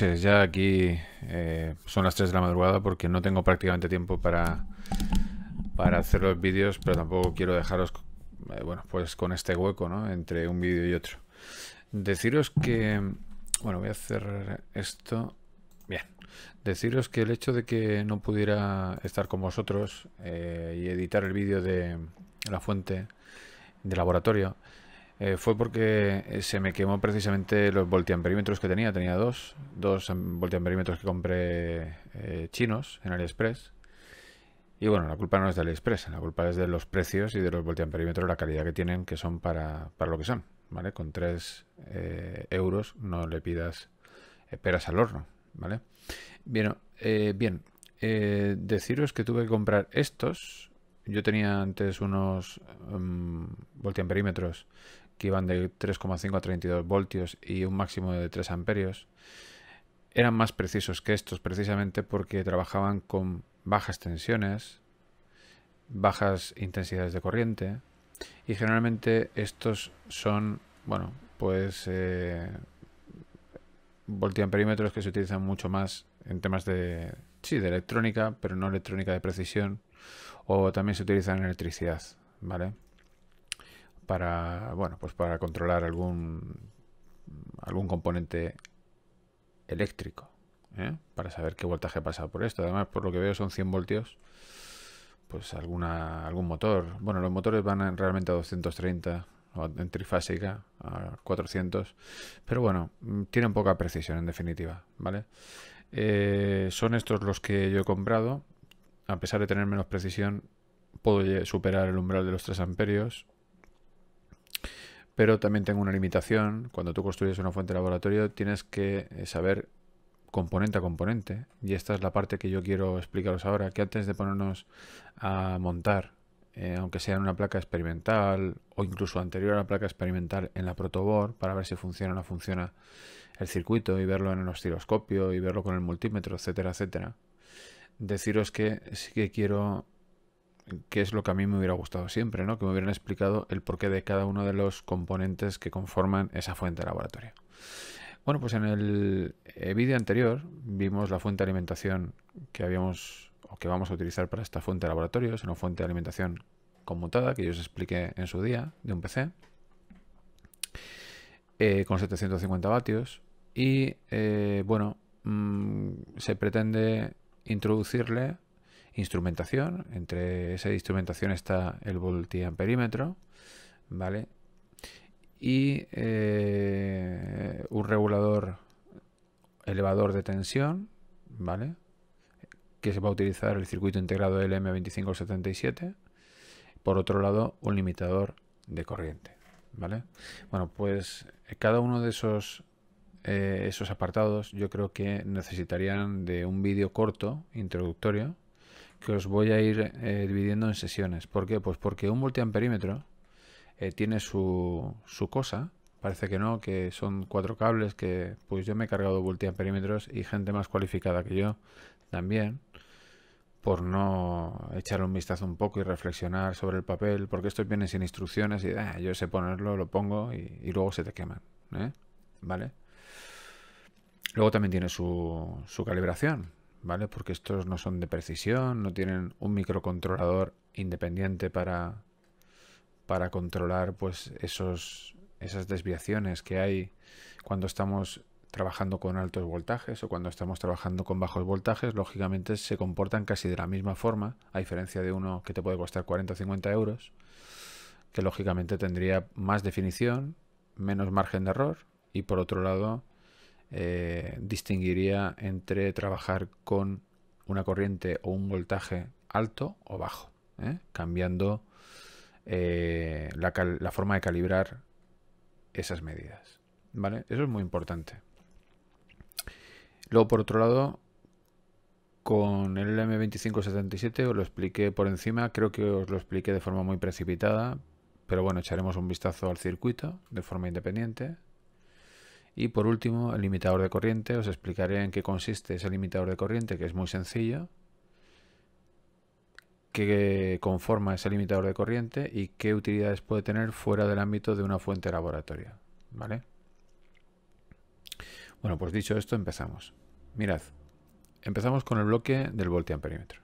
ya aquí eh, son las 3 de la madrugada porque no tengo prácticamente tiempo para, para hacer los vídeos, pero tampoco quiero dejaros eh, bueno, pues con este hueco ¿no? entre un vídeo y otro. Deciros que, bueno, voy a hacer esto, bien, deciros que el hecho de que no pudiera estar con vosotros eh, y editar el vídeo de la fuente de laboratorio, eh, fue porque eh, se me quemó precisamente los voltiamperímetros que tenía. Tenía dos, dos em, voltiamperímetros que compré eh, chinos en AliExpress. Y bueno, la culpa no es de AliExpress, la culpa es de los precios y de los voltiamperímetros, la calidad que tienen, que son para, lo que son. ¿vale? Con 3 euros no le pidas peras al horno. ¿vale? Bien, bien. deciros que tuve que comprar estos yo tenía antes unos em, voltiamperímetros que iban de 3,5 a 32 voltios y un máximo de 3 amperios, eran más precisos que estos precisamente porque trabajaban con bajas tensiones, bajas intensidades de corriente y generalmente estos son, bueno, pues eh, voltiamperímetros que se utilizan mucho más en temas de, sí, electrónica, pero no electrónica de precisión o también se utilizan en electricidad, ¿vale? para, bueno, pues para controlar algún, algún componente eléctrico, ¿eh? para saber qué voltaje pasa por esto. Además, por lo que veo son 100 voltios, pues alguna, algún motor. Bueno, los motores van realmente a 230 en trifásica a 400 pero bueno mm, tienen poca precisión en definitiva vale eh, son estos los que yo he comprado a pesar de tener menos precisión puedo superar el umbral de los 3 amperios pero también tengo una limitación. Cuando tú construyes una fuente laboratorio tienes que eh, saber componente a componente. Y esta es la parte que yo quiero explicaros ahora, que antes de ponernos a montar, eh, aunque sea en una placa experimental o incluso anterior a la placa experimental en la protoboard, para ver si funciona o no funciona el circuito y verlo en el osciloscopio y verlo con el multímetro, etcétera, etcétera, deciros que sí que quiero que es lo que a mí me hubiera gustado siempre, ¿no? Que me hubieran explicado el porqué de cada uno de los componentes que conforman esa fuente de laboratorio. Bueno, pues en el eh, vídeo anterior vimos la fuente de alimentación que habíamos o que vamos a utilizar para esta fuente de laboratorio. Es una fuente de alimentación conmutada que yo os expliqué en su día de un PC eh, con 750 vatios. Y eh, bueno, mm, se pretende introducirle instrumentación. Entre esa instrumentación está el voltiamperímetro, ¿vale? Y eh, un regulador elevador de tensión, ¿vale? Que se va a utilizar el circuito integrado LM2577. Por otro lado, un limitador de corriente, ¿vale? Bueno, pues eh, cada uno de esos eh, esos apartados yo creo que necesitarían de un vídeo corto introductorio que os voy a ir eh, dividiendo en sesiones. ¿Por qué? Pues porque un multiamperímetro eh, tiene su, su cosa, parece que no, que son cuatro cables, que pues yo me he cargado multiamperímetros y gente más cualificada que yo también, por no echar un vistazo un poco y reflexionar sobre el papel, porque esto viene sin instrucciones y ah, yo sé ponerlo, lo pongo y, luego se te queman, ¿eh? ¿vale? Luego también tiene su, su calibración, ¿vale? Porque estos no son de precisión, no tienen un microcontrolador independiente para, para controlar pues esos, esas desviaciones que hay cuando estamos trabajando con altos voltajes o cuando estamos trabajando con bajos voltajes, lógicamente se comportan casi de la misma forma, a diferencia de uno que te puede costar 40 o 50 euros, que lógicamente tendría más definición, menos margen de error y por otro lado eh, distinguiría entre trabajar con una corriente o un voltaje alto o bajo, ¿eh? cambiando eh, la, forma de calibrar esas medidas. ¿Vale? Eso es muy importante. Luego, por otro lado, con el M2577 os lo expliqué por encima, creo que os lo expliqué de forma muy precipitada, pero bueno, echaremos un vistazo al circuito de forma independiente, y por último, el limitador de corriente. Os explicaré en qué consiste ese limitador de corriente, que es muy sencillo. Qué conforma ese limitador de corriente y qué utilidades puede tener fuera del ámbito de una fuente laboratoria. ¿Vale? Bueno, pues dicho esto, empezamos. Mirad, empezamos con el bloque del voltiamperímetro.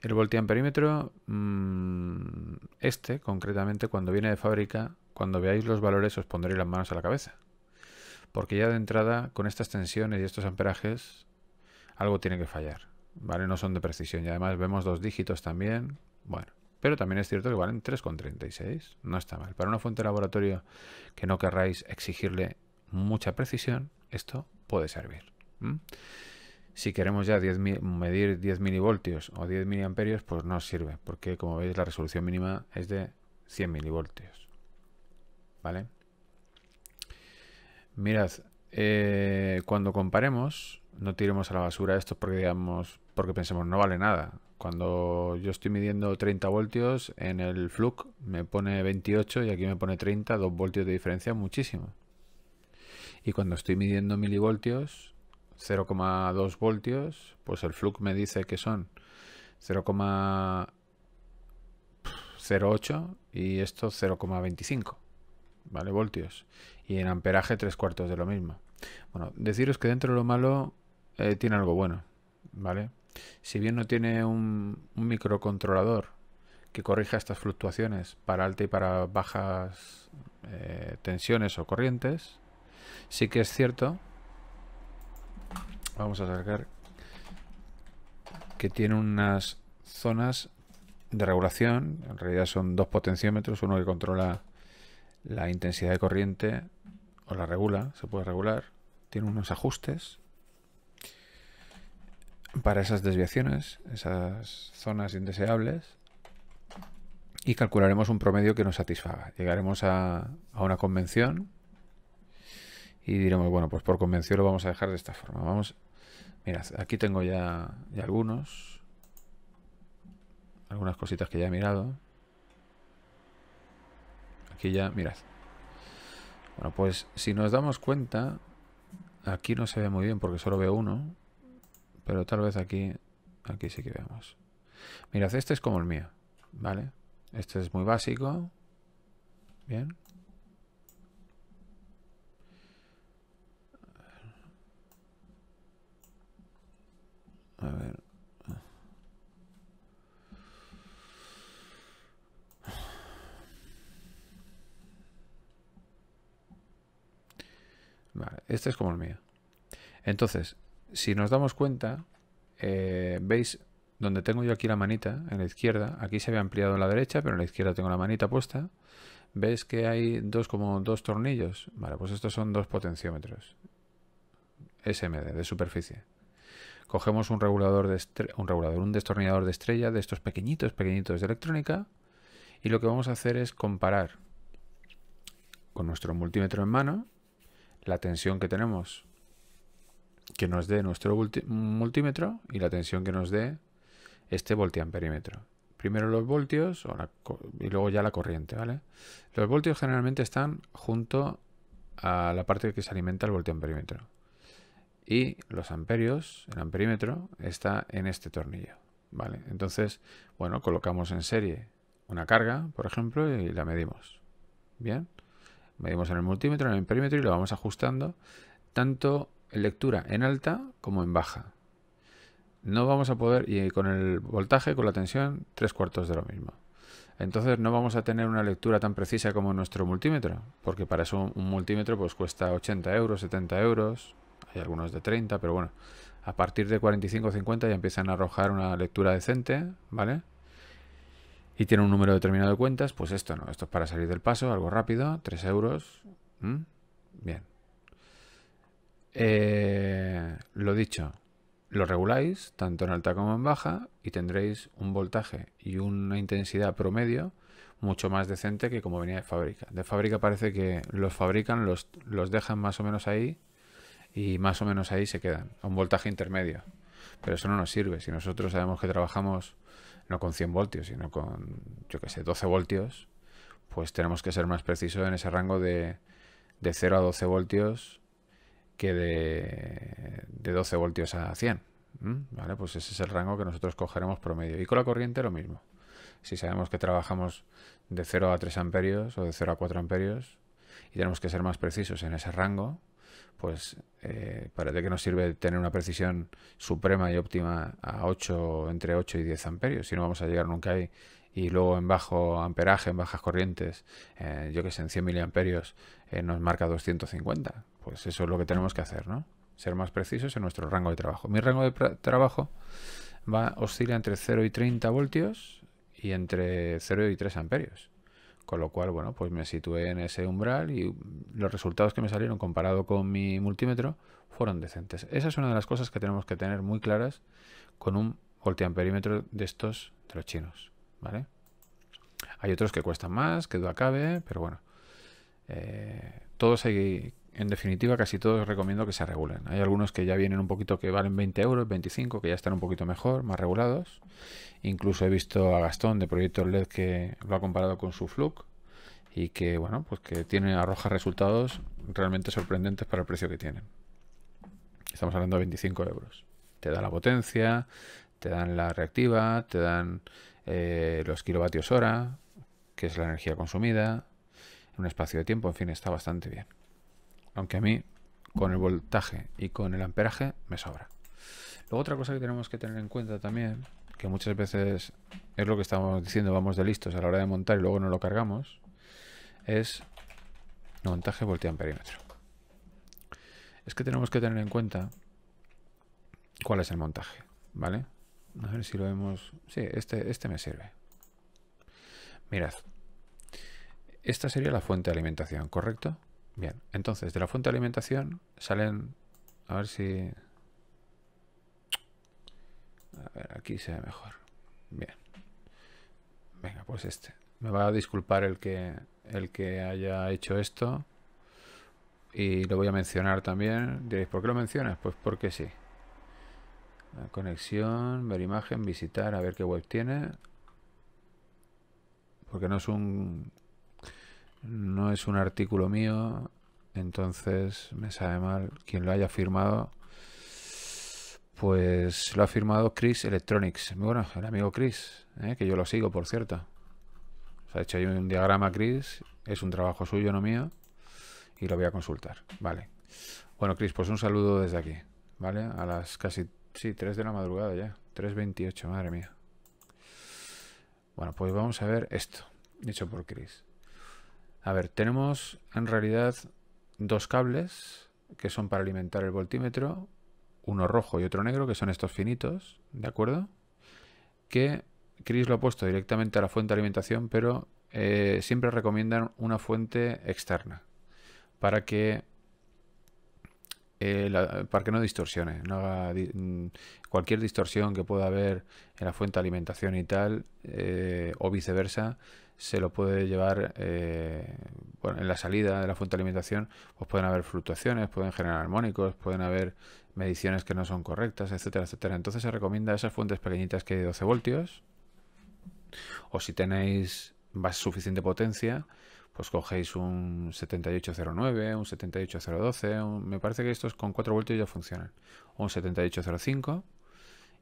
El voltiamperímetro, mm, este concretamente, cuando viene de fábrica, cuando veáis los valores os pondréis las manos a la cabeza. Porque ya de entrada, con estas tensiones y estos amperajes, algo tiene que fallar. ¿Vale? No son de precisión. Y además vemos dos dígitos también. Bueno. Pero también es cierto que valen 3,36. No está mal. Para una fuente de laboratorio que no querráis exigirle mucha precisión, esto puede servir. Si queremos ya medir 10 milivoltios o 10 miliamperios, pues no sirve, porque como veis la resolución mínima es de 100 milivoltios. ¿Vale? Mirad, eh, cuando comparemos, no tiremos a la basura esto porque digamos, porque pensemos no vale nada. Cuando yo estoy midiendo 30 voltios en el Fluke me pone 28 y aquí me pone 30, 2 voltios de diferencia, muchísimo. Y cuando estoy midiendo milivoltios, 0,2 voltios, pues el flux me dice que son 0,08 y esto 0,25. ¿vale? Voltios. Y en amperaje tres cuartos de lo mismo. Bueno, deciros que dentro de lo malo eh, tiene algo bueno, ¿vale? Si bien no tiene un, microcontrolador que corrija estas fluctuaciones para alta y para bajas eh, tensiones o corrientes, sí que es cierto, vamos a sacar, que tiene unas zonas de regulación, en realidad son dos potenciómetros, uno que controla la intensidad de corriente o la regula, se puede regular, tiene unos ajustes para esas desviaciones, esas zonas indeseables y calcularemos un promedio que nos satisfaga. Llegaremos a, una convención y diremos, bueno, pues por convención lo vamos a dejar de esta forma. Vamos, mirad, aquí tengo ya algunos, algunas cositas que ya he mirado. Aquí ya, mirad. Bueno, pues si nos damos cuenta, aquí no se ve muy bien porque solo veo uno, pero tal vez aquí, aquí sí que veamos. Mirad, este es como el mío, ¿vale? Este es muy básico. Bien. A ver. Vale, este es como el mío. Entonces, si nos damos cuenta, eh, veis donde tengo yo aquí la manita, en la izquierda, aquí se había ampliado en la derecha, pero en la izquierda tengo la manita puesta. ¿Veis que hay dos como dos tornillos? Vale, pues estos son dos potenciómetros. SMD, de superficie. Cogemos un regulador, de un regulador, un destornillador de estrella de estos pequeñitos, pequeñitos de electrónica. Y lo que vamos a hacer es comparar con nuestro multímetro en mano la tensión que tenemos que nos dé nuestro multímetro y la tensión que nos dé este voltiamperímetro. Primero los voltios y luego ya la corriente, ¿vale? Los voltios generalmente están junto a la parte que se alimenta el voltiamperímetro. Y los amperios, el amperímetro, está en este tornillo, ¿vale? Entonces, bueno, colocamos en serie una carga, por ejemplo, y la medimos. ¿Bien? medimos en el multímetro, en el perímetro y lo vamos ajustando tanto en lectura en alta como en baja. No vamos a poder, y con el voltaje, con la tensión, tres cuartos de lo mismo. Entonces no vamos a tener una lectura tan precisa como nuestro multímetro, porque para eso un multímetro pues cuesta 80 euros, 70 euros, hay algunos de 30, pero bueno, a partir de 45 o 50 ya empiezan a arrojar una lectura decente, ¿vale? y tiene un número determinado de cuentas, pues esto no. Esto es para salir del paso, algo rápido, 3 euros. Bien. Eh, lo dicho, lo reguláis tanto en alta como en baja y tendréis un voltaje y una intensidad promedio mucho más decente que como venía de fábrica. De fábrica parece que los fabrican, los, los dejan más o menos ahí y más o menos ahí se quedan, a un voltaje intermedio. Pero eso no nos sirve. Si nosotros sabemos que trabajamos no con 100 voltios, sino con, yo que sé, 12 voltios, pues tenemos que ser más precisos en ese rango de, de 0 a 12 voltios que de, de 12 voltios a 100. ¿Vale? Pues ese es el rango que nosotros cogeremos promedio. Y con la corriente lo mismo. Si sabemos que trabajamos de 0 a 3 amperios o de 0 a 4 amperios y tenemos que ser más precisos en ese rango, pues eh, parece que nos sirve tener una precisión suprema y óptima a 8, entre 8 y 10 amperios, si no vamos a llegar nunca ahí. Y luego en bajo amperaje, en bajas corrientes, eh, yo que sé, en 100 miliamperios eh, nos marca 250. Pues eso es lo que tenemos que hacer, ¿no? Ser más precisos en nuestro rango de trabajo. Mi rango de trabajo va, oscila entre 0 y 30 voltios y entre 0 y 3 amperios. Con lo cual, bueno, pues me situé en ese umbral y los resultados que me salieron comparado con mi multímetro fueron decentes. Esa es una de las cosas que tenemos que tener muy claras con un voltiamperímetro de estos de los chinos, ¿vale? Hay otros que cuestan más, que duda cabe, pero bueno, eh, todos hay en definitiva, casi todos recomiendo que se regulen. Hay algunos que ya vienen un poquito que valen 20 euros, 25, que ya están un poquito mejor, más regulados. Incluso he visto a Gastón de Proyecto LED que lo ha comparado con su Fluke y que, bueno, pues que tiene arroja resultados realmente sorprendentes para el precio que tienen. Estamos hablando de 25 euros. Te da la potencia, te dan la reactiva, te dan eh, los kilovatios hora, que es la energía consumida, un espacio de tiempo, en fin, está bastante bien. Aunque a mí, con el voltaje y con el amperaje, me sobra. Luego otra cosa que tenemos que tener en cuenta también, que muchas veces es lo que estamos diciendo, vamos de listos a la hora de montar y luego no lo cargamos, es montaje voltiamperímetro. Es que tenemos que tener en cuenta cuál es el montaje, ¿vale? A ver si lo vemos... Sí, este, este me sirve. Mirad. Esta sería la fuente de alimentación, ¿correcto? Bien, entonces de la fuente de alimentación salen... A ver si... A ver, aquí se ve mejor. Bien. Venga, pues este. Me va a disculpar el que, el que haya hecho esto. Y lo voy a mencionar también. Diréis, ¿por qué lo mencionas? Pues porque sí. La conexión, ver imagen, visitar, a ver qué web tiene. Porque no es un no es un artículo mío, entonces me sabe mal quien lo haya firmado. Pues lo ha firmado Chris Electronics. bueno, el amigo Chris, ¿eh? que yo lo sigo, por cierto. Se ha hecho ahí un diagrama Chris, es un trabajo suyo, no mío, y lo voy a consultar. Vale. Bueno, Chris, pues un saludo desde aquí, ¿vale? A las casi, sí, 3 de la madrugada ya. 3.28, madre mía. Bueno, pues vamos a ver esto, dicho por Chris. A ver, tenemos en realidad dos cables que son para alimentar el voltímetro, uno rojo y otro negro, que son estos finitos, ¿de acuerdo? Que Chris lo ha puesto directamente a la fuente de alimentación, pero eh, siempre recomiendan una fuente externa para que eh, para que no distorsione, no haga mm, cualquier distorsión que pueda haber en la fuente de alimentación y tal, eh, o viceversa, se lo puede llevar eh, en la salida de la fuente de alimentación, pues pueden haber fluctuaciones, pueden generar armónicos, pueden haber mediciones que no son correctas, etcétera, etcétera. Entonces se recomienda esas fuentes pequeñitas que hay de 12 voltios, o si tenéis más suficiente potencia, pues cogéis un 7809, un 78012, me parece que estos con 4 voltios ya funcionan, un 7805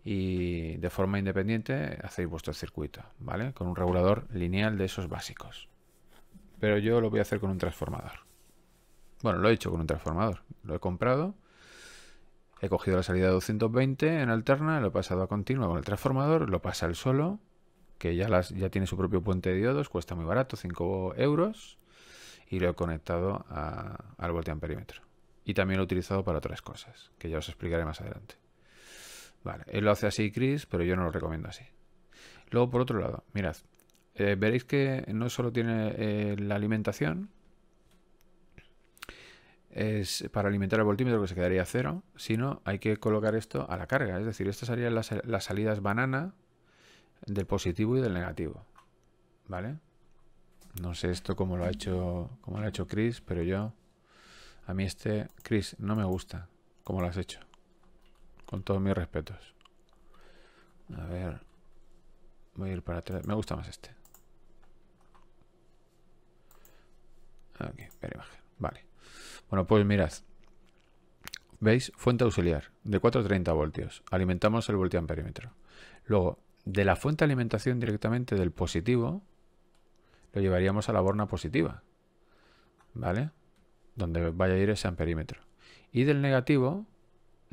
y de forma independiente hacéis vuestro circuito, ¿vale? Con un regulador lineal de esos básicos. Pero yo lo voy a hacer con un transformador. Bueno, lo he hecho con un transformador. Lo he comprado. He cogido la salida de 220 en alterna, lo he pasado a continua con el transformador, lo pasa el solo, que ya, tiene su propio puente de diodos, cuesta muy barato, 5 euros, y lo he conectado a, al perímetro. Y también lo he utilizado para otras cosas, que ya os explicaré más adelante. Vale, él lo hace así, Chris, pero yo no lo recomiendo así. Luego, por otro lado, mirad, eh, veréis que no solo tiene eh, la alimentación, es para alimentar el voltímetro que se quedaría cero, sino hay que colocar esto a la carga. Es decir, estas serían las, las salidas banana del positivo y del negativo. ¿Vale? No sé esto cómo lo ha hecho, cómo lo ha hecho Chris, pero yo... A mí este... Chris, no me gusta cómo lo has hecho. Con todos mis respetos. A ver. Voy a ir para atrás. Me gusta más este. Aquí, ver imagen. Vale. Bueno, pues mirad. ¿Veis? Fuente auxiliar de 430 voltios. Alimentamos el voltiamperímetro. Luego, de la fuente de alimentación directamente del positivo, lo llevaríamos a la borna positiva. ¿Vale? Donde vaya a ir ese amperímetro. Y del negativo,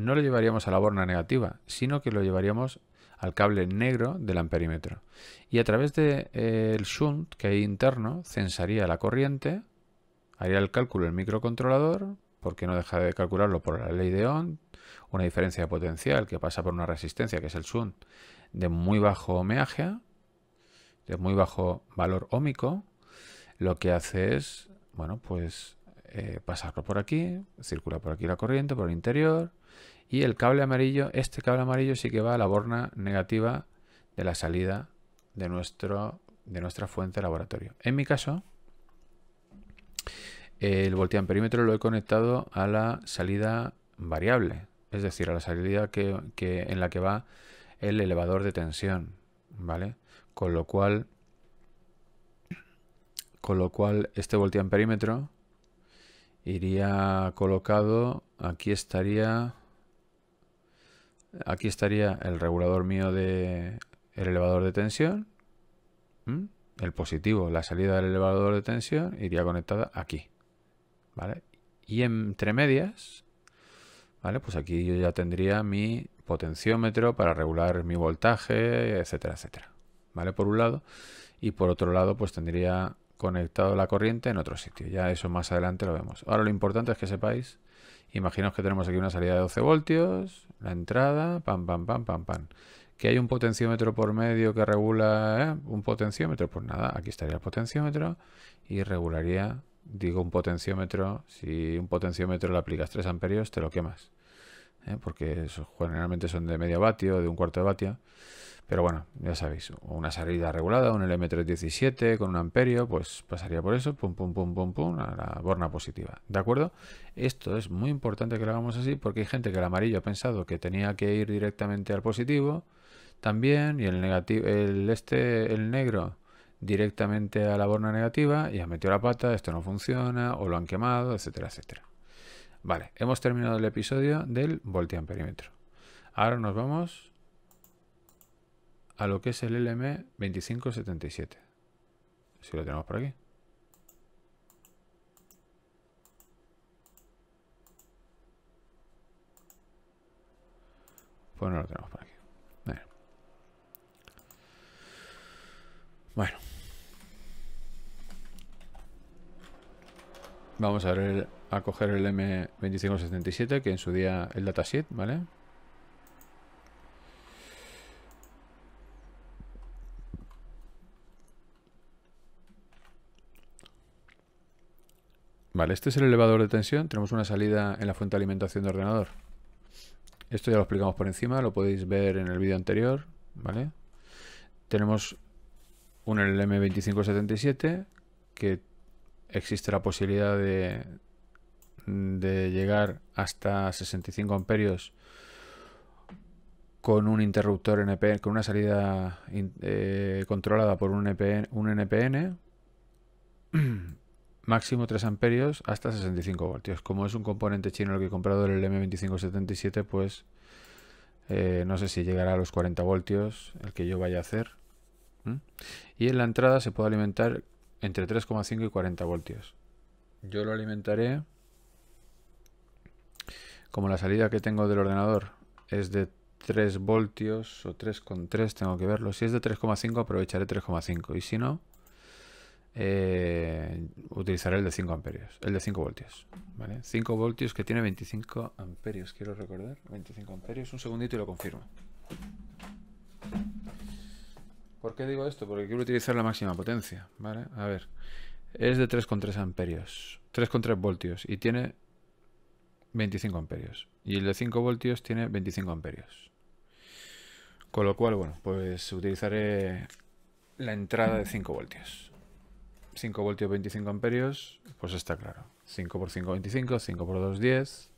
no lo llevaríamos a la borna negativa, sino que lo llevaríamos al cable negro del amperímetro. Y a través del de, eh, shunt que hay interno, censaría la corriente, haría el cálculo el microcontrolador, porque no deja de calcularlo por la ley de Ohm, una diferencia de potencial que pasa por una resistencia, que es el shunt, de muy bajo homeaje, de muy bajo valor ómico, lo que hace es, bueno, pues eh, pasarlo por aquí, circula por aquí la corriente, por el interior, y el cable amarillo, este cable amarillo sí que va a la borna negativa de la salida de, nuestro, de nuestra fuente de laboratorio. En mi caso, el voltiamperímetro lo he conectado a la salida variable, es decir, a la salida que, en la que va el elevador de tensión, ¿vale? Con lo cual, con lo cual este voltiamperímetro iría colocado, aquí estaría Aquí estaría el regulador mío de el elevador de tensión. El positivo, la salida del elevador de tensión, iría conectada aquí. ¿Vale? Y entre medias, ¿vale? Pues aquí yo ya tendría mi potenciómetro para regular mi voltaje, etcétera, etcétera. ¿Vale? Por un lado. Y por otro lado, pues tendría conectado la corriente en otro sitio. Ya eso más adelante lo vemos. Ahora lo importante es que sepáis Imaginaos que tenemos aquí una salida de 12 voltios, la entrada, pam, pam, pam, pam, pam. Que hay un potenciómetro por medio que regula ¿eh? un potenciómetro, pues nada, aquí estaría el potenciómetro y regularía, digo un potenciómetro, si un potenciómetro le aplicas 3 amperios, te lo quemas. ¿eh? porque generalmente son de medio vatio, de un cuarto de vatio. Pero bueno, ya sabéis, una salida regulada, un LM317 con un amperio, pues pasaría por eso, pum, pum, pum, pum, pum, a la borna positiva. ¿De acuerdo? Esto es muy importante que lo hagamos así porque hay gente que el amarillo ha pensado que tenía que ir directamente al positivo también y el, negativo, el, este, el negro directamente a la borna negativa y ha metido la pata, esto no funciona o lo han quemado, etcétera, etcétera. Vale, hemos terminado el episodio del perímetro. Ahora nos vamos a lo que es el LM2577. Si lo tenemos por aquí. Pues no lo tenemos por aquí. Bueno. bueno. Vamos a ver el a coger el M2577, que en su día el datasheet, ¿vale? Vale, este es el elevador de tensión. Tenemos una salida en la fuente de alimentación de ordenador. Esto ya lo explicamos por encima, lo podéis ver en el vídeo anterior, ¿vale? Tenemos un LM2577 que existe la posibilidad de, de llegar hasta 65 amperios con un interruptor NPN, con una salida eh, controlada por un NPN, un NPN máximo 3 amperios hasta 65 voltios. Como es un componente chino el que he comprado el M2577, pues eh, no sé si llegará a los 40 voltios el que yo vaya a hacer. Y en la entrada se puede alimentar entre 3,5 y 40 voltios. Yo lo alimentaré como la salida que tengo del ordenador es de 3 voltios o 3,3, tengo que verlo. Si es de 3,5 aprovecharé 3,5 y si no, eh, utilizaré el de 5 amperios, el de 5 voltios. ¿vale? 5 voltios que tiene 25 amperios, quiero recordar. 25 amperios, un segundito y lo confirmo. ¿Por qué digo esto? Porque quiero utilizar la máxima potencia, A ver, es de 3,3 amperios, 3,3 voltios y tiene 25 amperios. Y el de 5 voltios tiene 25 amperios. Con lo cual, bueno, pues utilizaré la entrada de 5 voltios. 5 voltios, 25 amperios, pues está claro. 5 por 5, 25, 5 por 2, 10,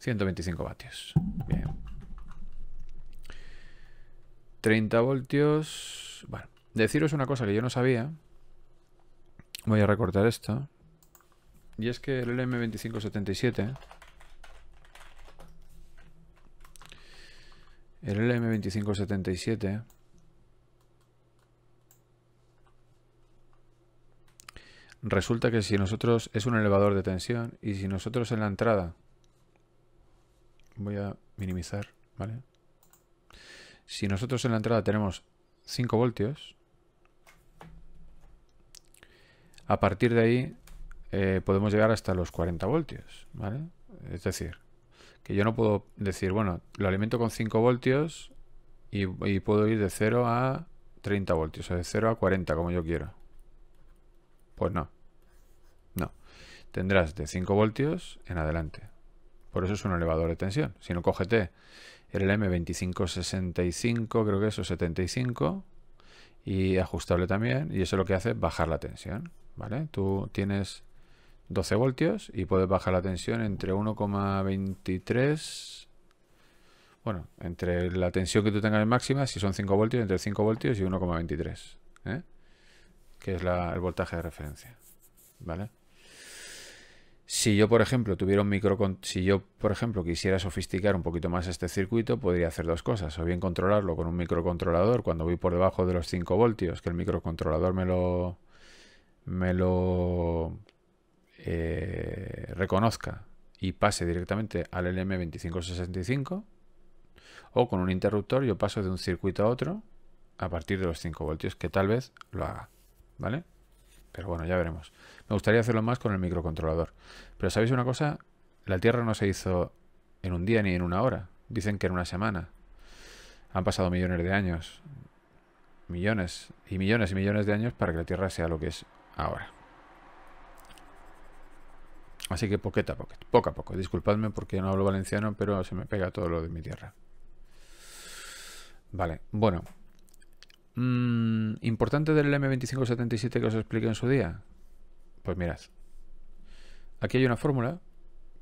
125 vatios. Bien. 30 voltios. Bueno, deciros una cosa que yo no sabía. Voy a recortar esto. Y es que el LM2577 El LM2577 resulta que si nosotros es un elevador de tensión y si nosotros en la entrada voy a minimizar, ¿vale? Si nosotros en la entrada tenemos 5 voltios, a partir de ahí eh, podemos llegar hasta los 40 voltios, ¿vale? Es decir, que yo no puedo decir, bueno, lo alimento con 5 voltios y, puedo ir de 0 a 30 voltios, o de 0 a 40, como yo quiero. Pues no. No. Tendrás de 5 voltios en adelante. Por eso es un elevador de tensión. Si no, cógete el M2565, creo que es, o 75, y ajustable también, y eso lo que hace es bajar la tensión, ¿vale? Tú tienes 12 voltios y puedes bajar la tensión entre 1,23 bueno, entre la tensión que tú tengas en máxima, si son 5 voltios, entre 5 voltios y 1,23 ¿eh? que es el voltaje de referencia ¿vale? Si yo, por ejemplo, tuviera un micro, si yo, por ejemplo, quisiera sofisticar un poquito más este circuito, podría hacer dos cosas. O bien controlarlo con un microcontrolador cuando voy por debajo de los 5 voltios, que el microcontrolador me lo, me lo eh, reconozca y pase directamente al LM2565 o con un interruptor yo paso de un circuito a otro a partir de los 5 voltios, que tal vez lo haga, ¿vale? Pero bueno, ya veremos. Me gustaría hacerlo más con el microcontrolador. Pero ¿sabéis una cosa? La Tierra no se hizo en un día ni en una hora. Dicen que en una semana. Han pasado millones de años. Millones y millones y millones de años para que la Tierra sea lo que es ahora. Así que poqueta, poqueta, poco a poco. Disculpadme porque no hablo valenciano, pero se me pega todo lo de mi tierra. Vale, bueno. Mm, ¿Importante del M2577 que os explique en su día? Pues mirad. Aquí hay una fórmula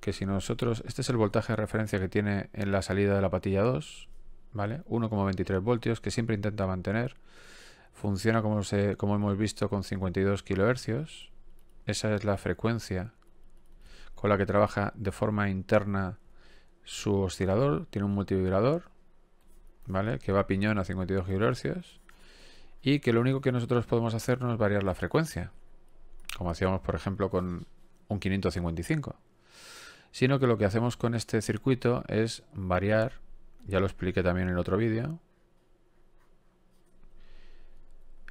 que si nosotros... Este es el voltaje de referencia que tiene en la salida de la patilla 2, ¿vale? 1,23 voltios que siempre intenta mantener. Funciona como, se, como hemos visto con 52 kilohercios. Esa es la frecuencia con la que trabaja de forma interna su oscilador. Tiene un multivibrador, ¿vale? Que va a piñón a 52 GHz y que lo único que nosotros podemos hacer no es variar la frecuencia, como hacíamos por ejemplo con un 555, sino que lo que hacemos con este circuito es variar, ya lo expliqué también en otro vídeo,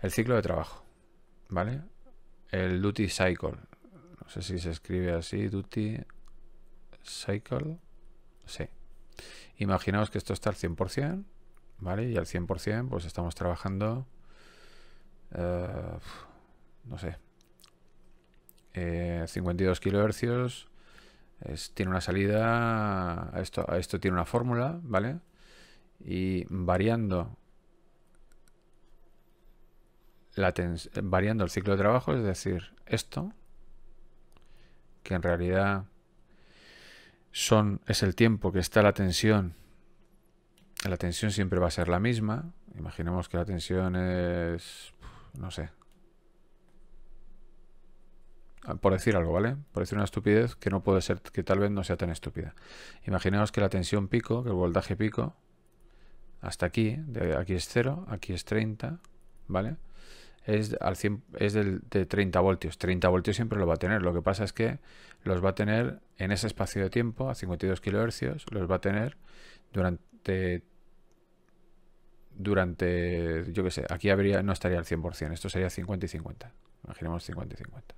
el ciclo de trabajo, ¿vale? El duty cycle, no sé si se escribe así, duty cycle. Sí. Imaginaos que esto está al 100%, ¿vale? Y al 100% pues estamos trabajando, eh, no sé, 52 eh, kilohercios. tiene una salida, a esto, esto tiene una fórmula, ¿vale? Y variando la variando el ciclo de trabajo, es decir, esto, que en realidad son, es el tiempo que está la tensión. La tensión siempre va a ser la misma. Imaginemos que la tensión es, no sé, ah, por decir algo, ¿vale? Por decir una estupidez que no puede ser, que tal vez no sea tan estúpida. imaginemos que la tensión pico, que el voltaje pico, hasta aquí, de aquí es 0, aquí es 30, ¿vale? es, es de 30 voltios. 30 voltios siempre lo va a tener. Lo que pasa es que los va a tener en ese espacio de tiempo, a 52 kHz, los va a tener durante... Durante, yo qué sé, aquí habría, no estaría al 100%, esto sería 50 y 50. Imaginemos 50 y 50.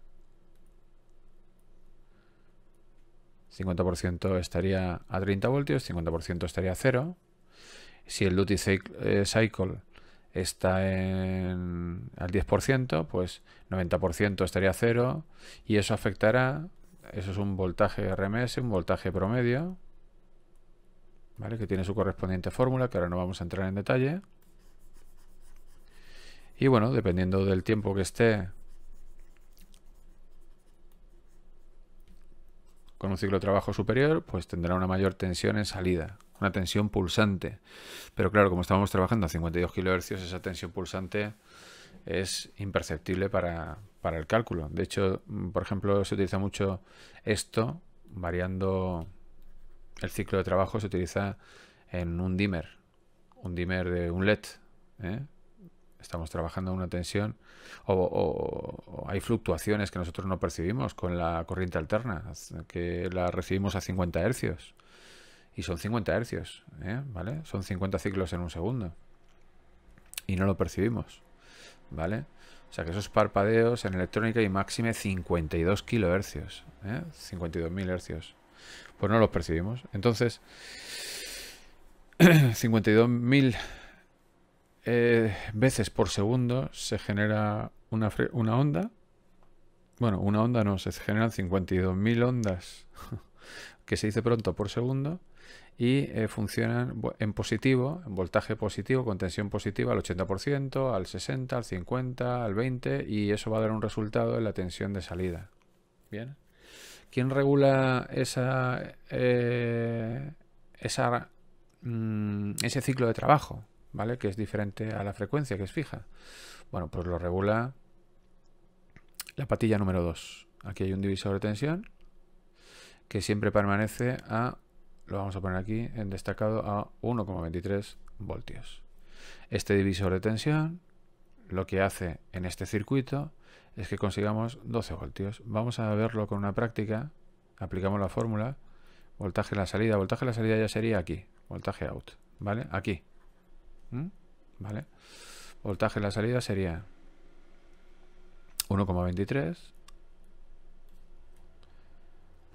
50% estaría a 30 voltios, 50% estaría a 0. Si el duty eh, cycle está en, al 10%, pues 90% estaría cero y eso afectará, eso es un voltaje RMS, un voltaje promedio, que tiene su correspondiente fórmula, que ahora no vamos a entrar en detalle. Y bueno, dependiendo del tiempo que esté con un ciclo de trabajo superior, pues tendrá una mayor tensión en salida, una tensión pulsante. Pero claro, como estábamos trabajando a 52 kHz, esa tensión pulsante es imperceptible para, el cálculo. De hecho, por ejemplo, se utiliza mucho esto, variando el ciclo de trabajo, se utiliza en un dimmer, un dimmer de un LED. ¿eh? estamos trabajando en una tensión o, hay fluctuaciones que nosotros no percibimos con la corriente alterna, que la recibimos a 50 hercios. Y son 50 hercios, ¿eh? ¿vale? Son 50 ciclos en un segundo. Y no lo percibimos, ¿vale? O sea que esos parpadeos en electrónica y máxime 52 kilohercios, 52.000 ¿eh? hercios. Pues no los percibimos. Entonces, 52.000 Eh, veces por segundo se genera una, una onda. Bueno, una onda no, se generan 52.000 ondas, que se dice pronto, por segundo, y eh, funcionan en positivo, en voltaje positivo, con tensión positiva al 80%, al 60%, al 50%, al 20%, y eso va a dar un resultado en la tensión de salida. ¿Bien? ¿Quién regula esa, eh, esa, mm, ese ciclo de trabajo? ¿vale? Que es diferente a la frecuencia, que es fija. Bueno, pues lo regula la patilla número 2. Aquí hay un divisor de tensión que siempre permanece a, lo vamos a poner aquí en destacado, a 1,23 voltios. Este divisor de tensión lo que hace en este circuito es que consigamos 12 voltios. Vamos a verlo con una práctica, aplicamos la fórmula, voltaje en la salida, voltaje en la salida ya sería aquí, voltaje out, ¿vale? Aquí, ¿Mm? ¿Vale? Voltaje en la salida sería 1,23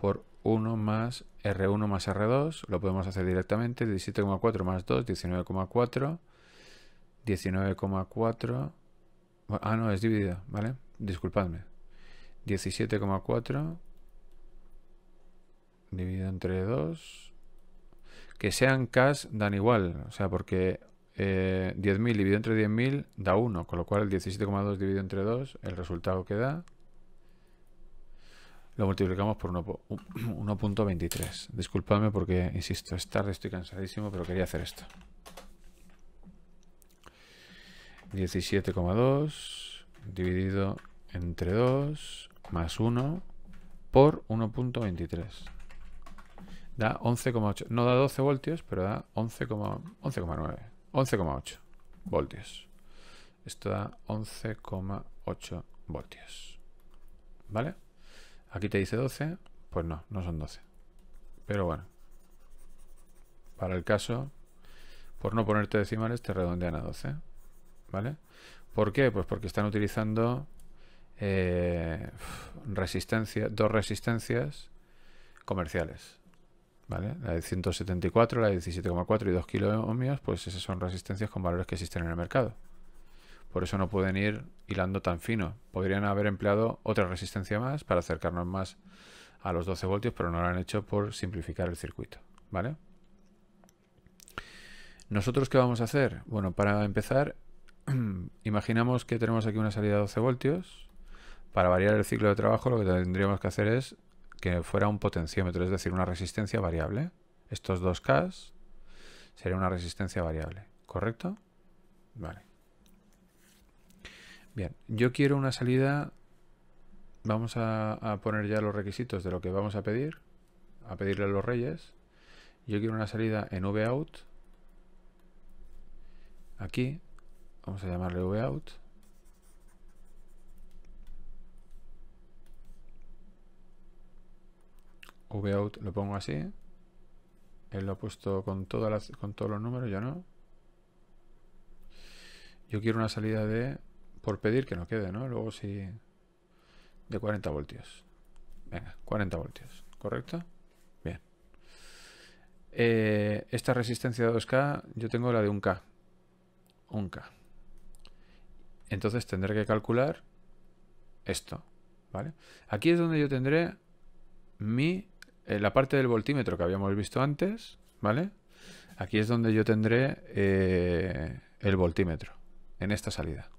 por 1 más R1 más R2. Lo podemos hacer directamente. 17,4 más 2, 19,4. 19,4. Ah, no, es dividido, ¿vale? Disculpadme. 17,4 dividido entre 2. Que sean cas dan igual, o sea, porque 10.000 eh, dividido entre 10.000 da 1, con lo cual el 17,2 dividido entre 2, el resultado que da, lo multiplicamos por 1.23. Disculpadme porque, insisto, es tarde, estoy cansadísimo, pero quería hacer esto. 17,2 dividido entre 2 más 1 por 1.23. Da 11,8. No da 12 voltios, pero da 11,9. 11,8 voltios. Esto da 11,8 voltios. ¿Vale? Aquí te dice 12, pues no, no son 12. Pero bueno, para el caso, por no ponerte decimales, te redondean a 12. ¿Vale? ¿Por qué? Pues porque están utilizando eh, dos resistencias comerciales. La de 174, la de 17,4 y 2 kilo pues esas son resistencias con valores que existen en el mercado. Por eso no pueden ir hilando tan fino. Podrían haber empleado otra resistencia más para acercarnos más a los 12 voltios, pero no lo han hecho por simplificar el circuito. ¿Vale? ¿Nosotros qué vamos a hacer? Bueno, para empezar, imaginamos que tenemos aquí una salida de 12 voltios. Para variar el ciclo de trabajo lo que tendríamos que hacer es que fuera un potenciómetro, es decir, una resistencia variable. Estos dos K sería una resistencia variable, ¿correcto? Vale. Bien, yo quiero una salida... Vamos a, a poner ya los requisitos de lo que vamos a pedir, a pedirle a los reyes. Yo quiero una salida en vout. Aquí, vamos a llamarle vout. vout lo pongo así. Él lo ha puesto con, todos los números, ¿ya no. Yo quiero una salida de... Por pedir que no quede, ¿no? Luego sí... De 40 voltios. Venga, 40 voltios. ¿Correcto? Bien. Eh, esta resistencia de 2K, yo tengo la de 1K. 1K. Entonces tendré que calcular esto. ¿Vale? Aquí es donde yo tendré mi eh, la parte del voltímetro que habíamos visto antes, ¿vale? Aquí es donde yo tendré eh, el voltímetro, en esta salida.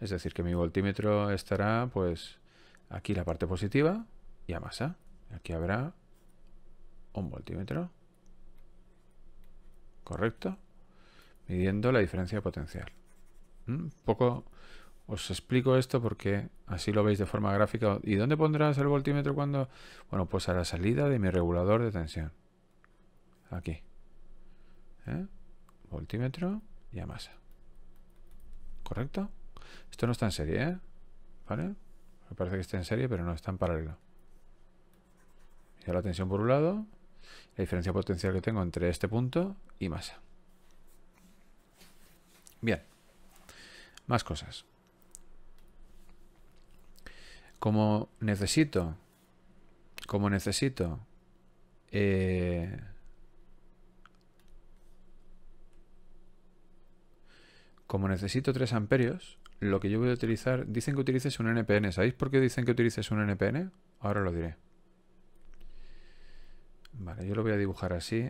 Es decir, que mi voltímetro estará, pues, aquí la parte positiva y a masa. Aquí habrá un voltímetro. Correcto. Midiendo la diferencia potencial. Un mm, poco os explico esto porque así lo veis de forma gráfica. ¿Y dónde pondrás el voltímetro cuando...? Bueno, pues a la salida de mi regulador de tensión. Aquí. ¿Eh? Voltímetro y a masa. ¿Correcto? Esto no está en serie, ¿eh? ¿Vale? Me parece que está en serie, pero no, está en paralelo. Ya la tensión por un lado, la diferencia potencial que tengo entre este punto y masa. Bien, más cosas como necesito, como necesito eh, como necesito 3 amperios, lo que yo voy a utilizar, dicen que utilices un NPN. ¿Sabéis por qué dicen que utilices un NPN? Ahora lo diré. Vale, yo lo voy a dibujar así.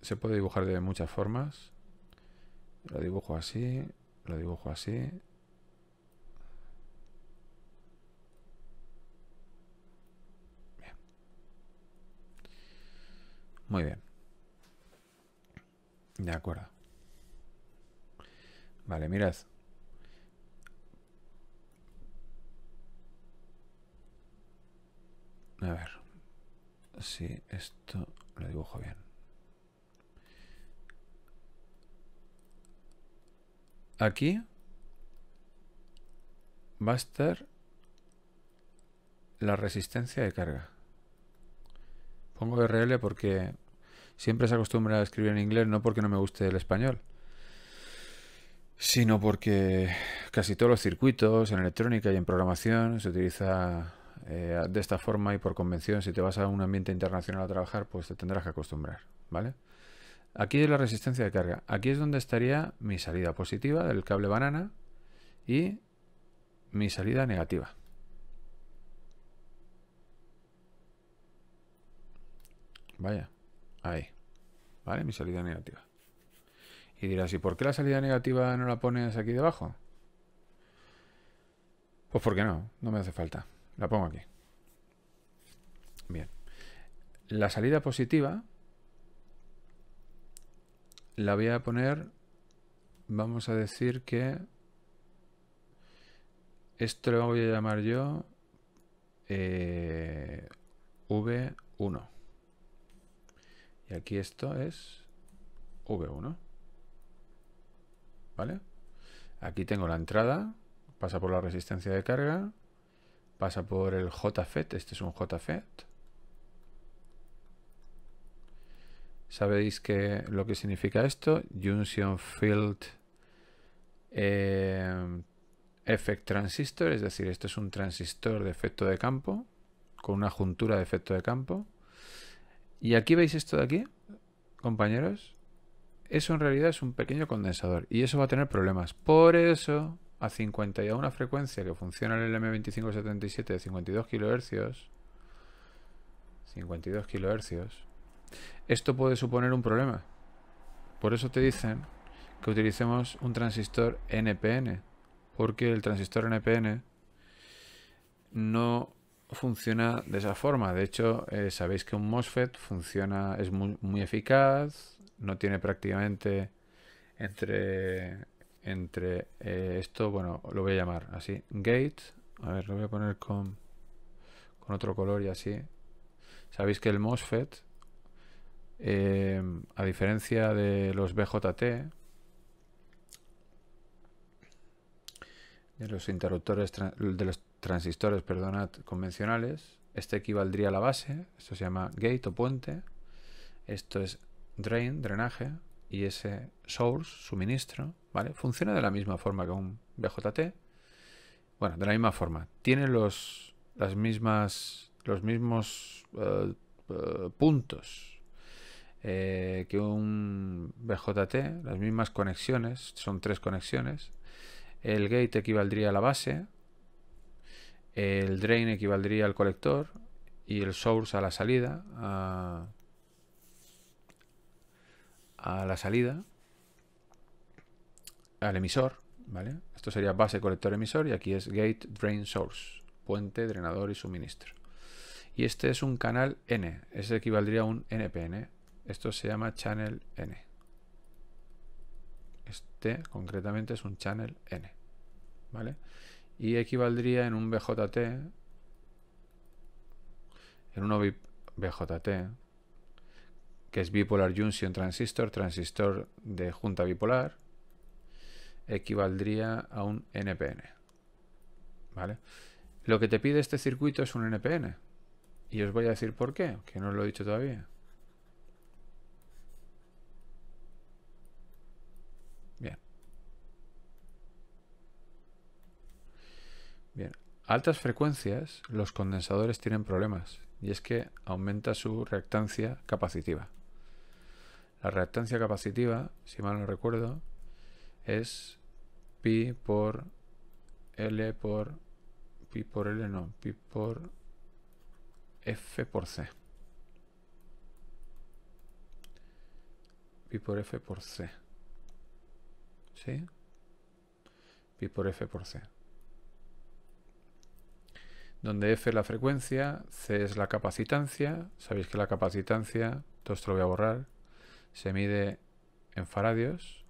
Se puede dibujar de muchas formas. Lo dibujo así, lo dibujo así, Muy bien. De acuerdo. Vale, mirad. A ver si esto lo dibujo bien. Aquí va a estar la resistencia de carga. Pongo RL porque siempre se acostumbra a escribir en inglés, no porque no me guste el español, sino porque casi todos los circuitos en electrónica y en programación se utiliza eh, de esta forma y por convención. Si te vas a un ambiente internacional a trabajar, pues te tendrás que acostumbrar, ¿vale? Aquí es la resistencia de carga. Aquí es donde estaría mi salida positiva del cable banana y mi salida negativa. Vaya, ahí. ¿Vale? Mi salida negativa. Y dirás, ¿y por qué la salida negativa no la pones aquí debajo? Pues porque no, no me hace falta. La pongo aquí. Bien. La salida positiva la voy a poner, vamos a decir que esto lo voy a llamar yo eh, V1. Y aquí esto es V1. ¿Vale? Aquí tengo la entrada, pasa por la resistencia de carga, pasa por el JFET, este es un JFET. Sabéis que lo que significa esto, Junction Field eh, Effect Transistor, es decir, esto es un transistor de efecto de campo, con una juntura de efecto de campo. Y aquí veis esto de aquí, compañeros. Eso en realidad es un pequeño condensador y eso va a tener problemas. Por eso, a 50 y una frecuencia que funciona el lm 2577 de 52 kHz, 52 kHz, esto puede suponer un problema. Por eso te dicen que utilicemos un transistor NPN, porque el transistor NPN no funciona de esa forma. De hecho, eh, sabéis que un MOSFET funciona, es muy, muy eficaz, no tiene prácticamente entre, entre eh, esto, bueno, lo voy a llamar así, gate. A ver, lo voy a poner con, con otro color y así. Sabéis que el MOSFET, eh, a diferencia de los BJT, de los interruptores de los transistores, perdonad, convencionales. Este equivaldría a la base, esto se llama gate o puente. Esto es drain, drenaje, y ese source, suministro, ¿vale? Funciona de la misma forma que un BJT. Bueno, de la misma forma. Tiene los, las mismas, los mismos eh, eh, puntos eh, que un BJT, las mismas conexiones, son tres conexiones. El gate equivaldría a la base, el drain equivaldría al colector y el source a la salida a, la salida al emisor ¿vale? esto sería base colector emisor y aquí es gate drain source puente drenador y suministro y este es un canal n ese equivaldría a un npn esto se llama channel n este concretamente es un channel n vale y equivaldría en un BJT, en un BJT, que es bipolar junction transistor, transistor de junta bipolar, equivaldría a un NPN. ¿Vale? Lo que te pide este circuito es un NPN. Y os voy a decir por qué, que no os lo he dicho todavía. altas frecuencias, los condensadores tienen problemas, y es que aumenta su reactancia capacitiva. La reactancia capacitiva, si mal no recuerdo, es pi por L por pi por L no, pi por F por C. Pi por F por C. ¿Sí? Pi por F por C donde F es la frecuencia, C es la capacitancia. Sabéis que la capacitancia, todo esto lo voy a borrar, se mide en faradios.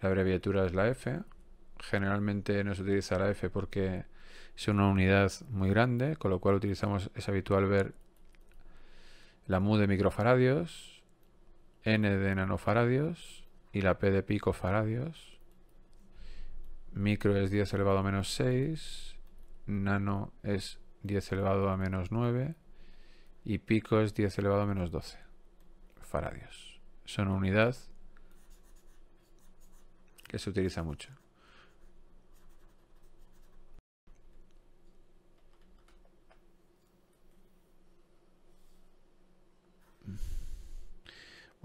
La abreviatura es la F. Generalmente no se utiliza la F porque es una unidad muy grande, con lo cual utilizamos, es habitual ver la mu de microfaradios, n de nanofaradios y la p de picofaradios. Micro es 10 elevado a menos 6. Nano es 10 elevado a menos 9. Y pico es 10 elevado a menos 12 faradios. Son una unidad que se utiliza mucho.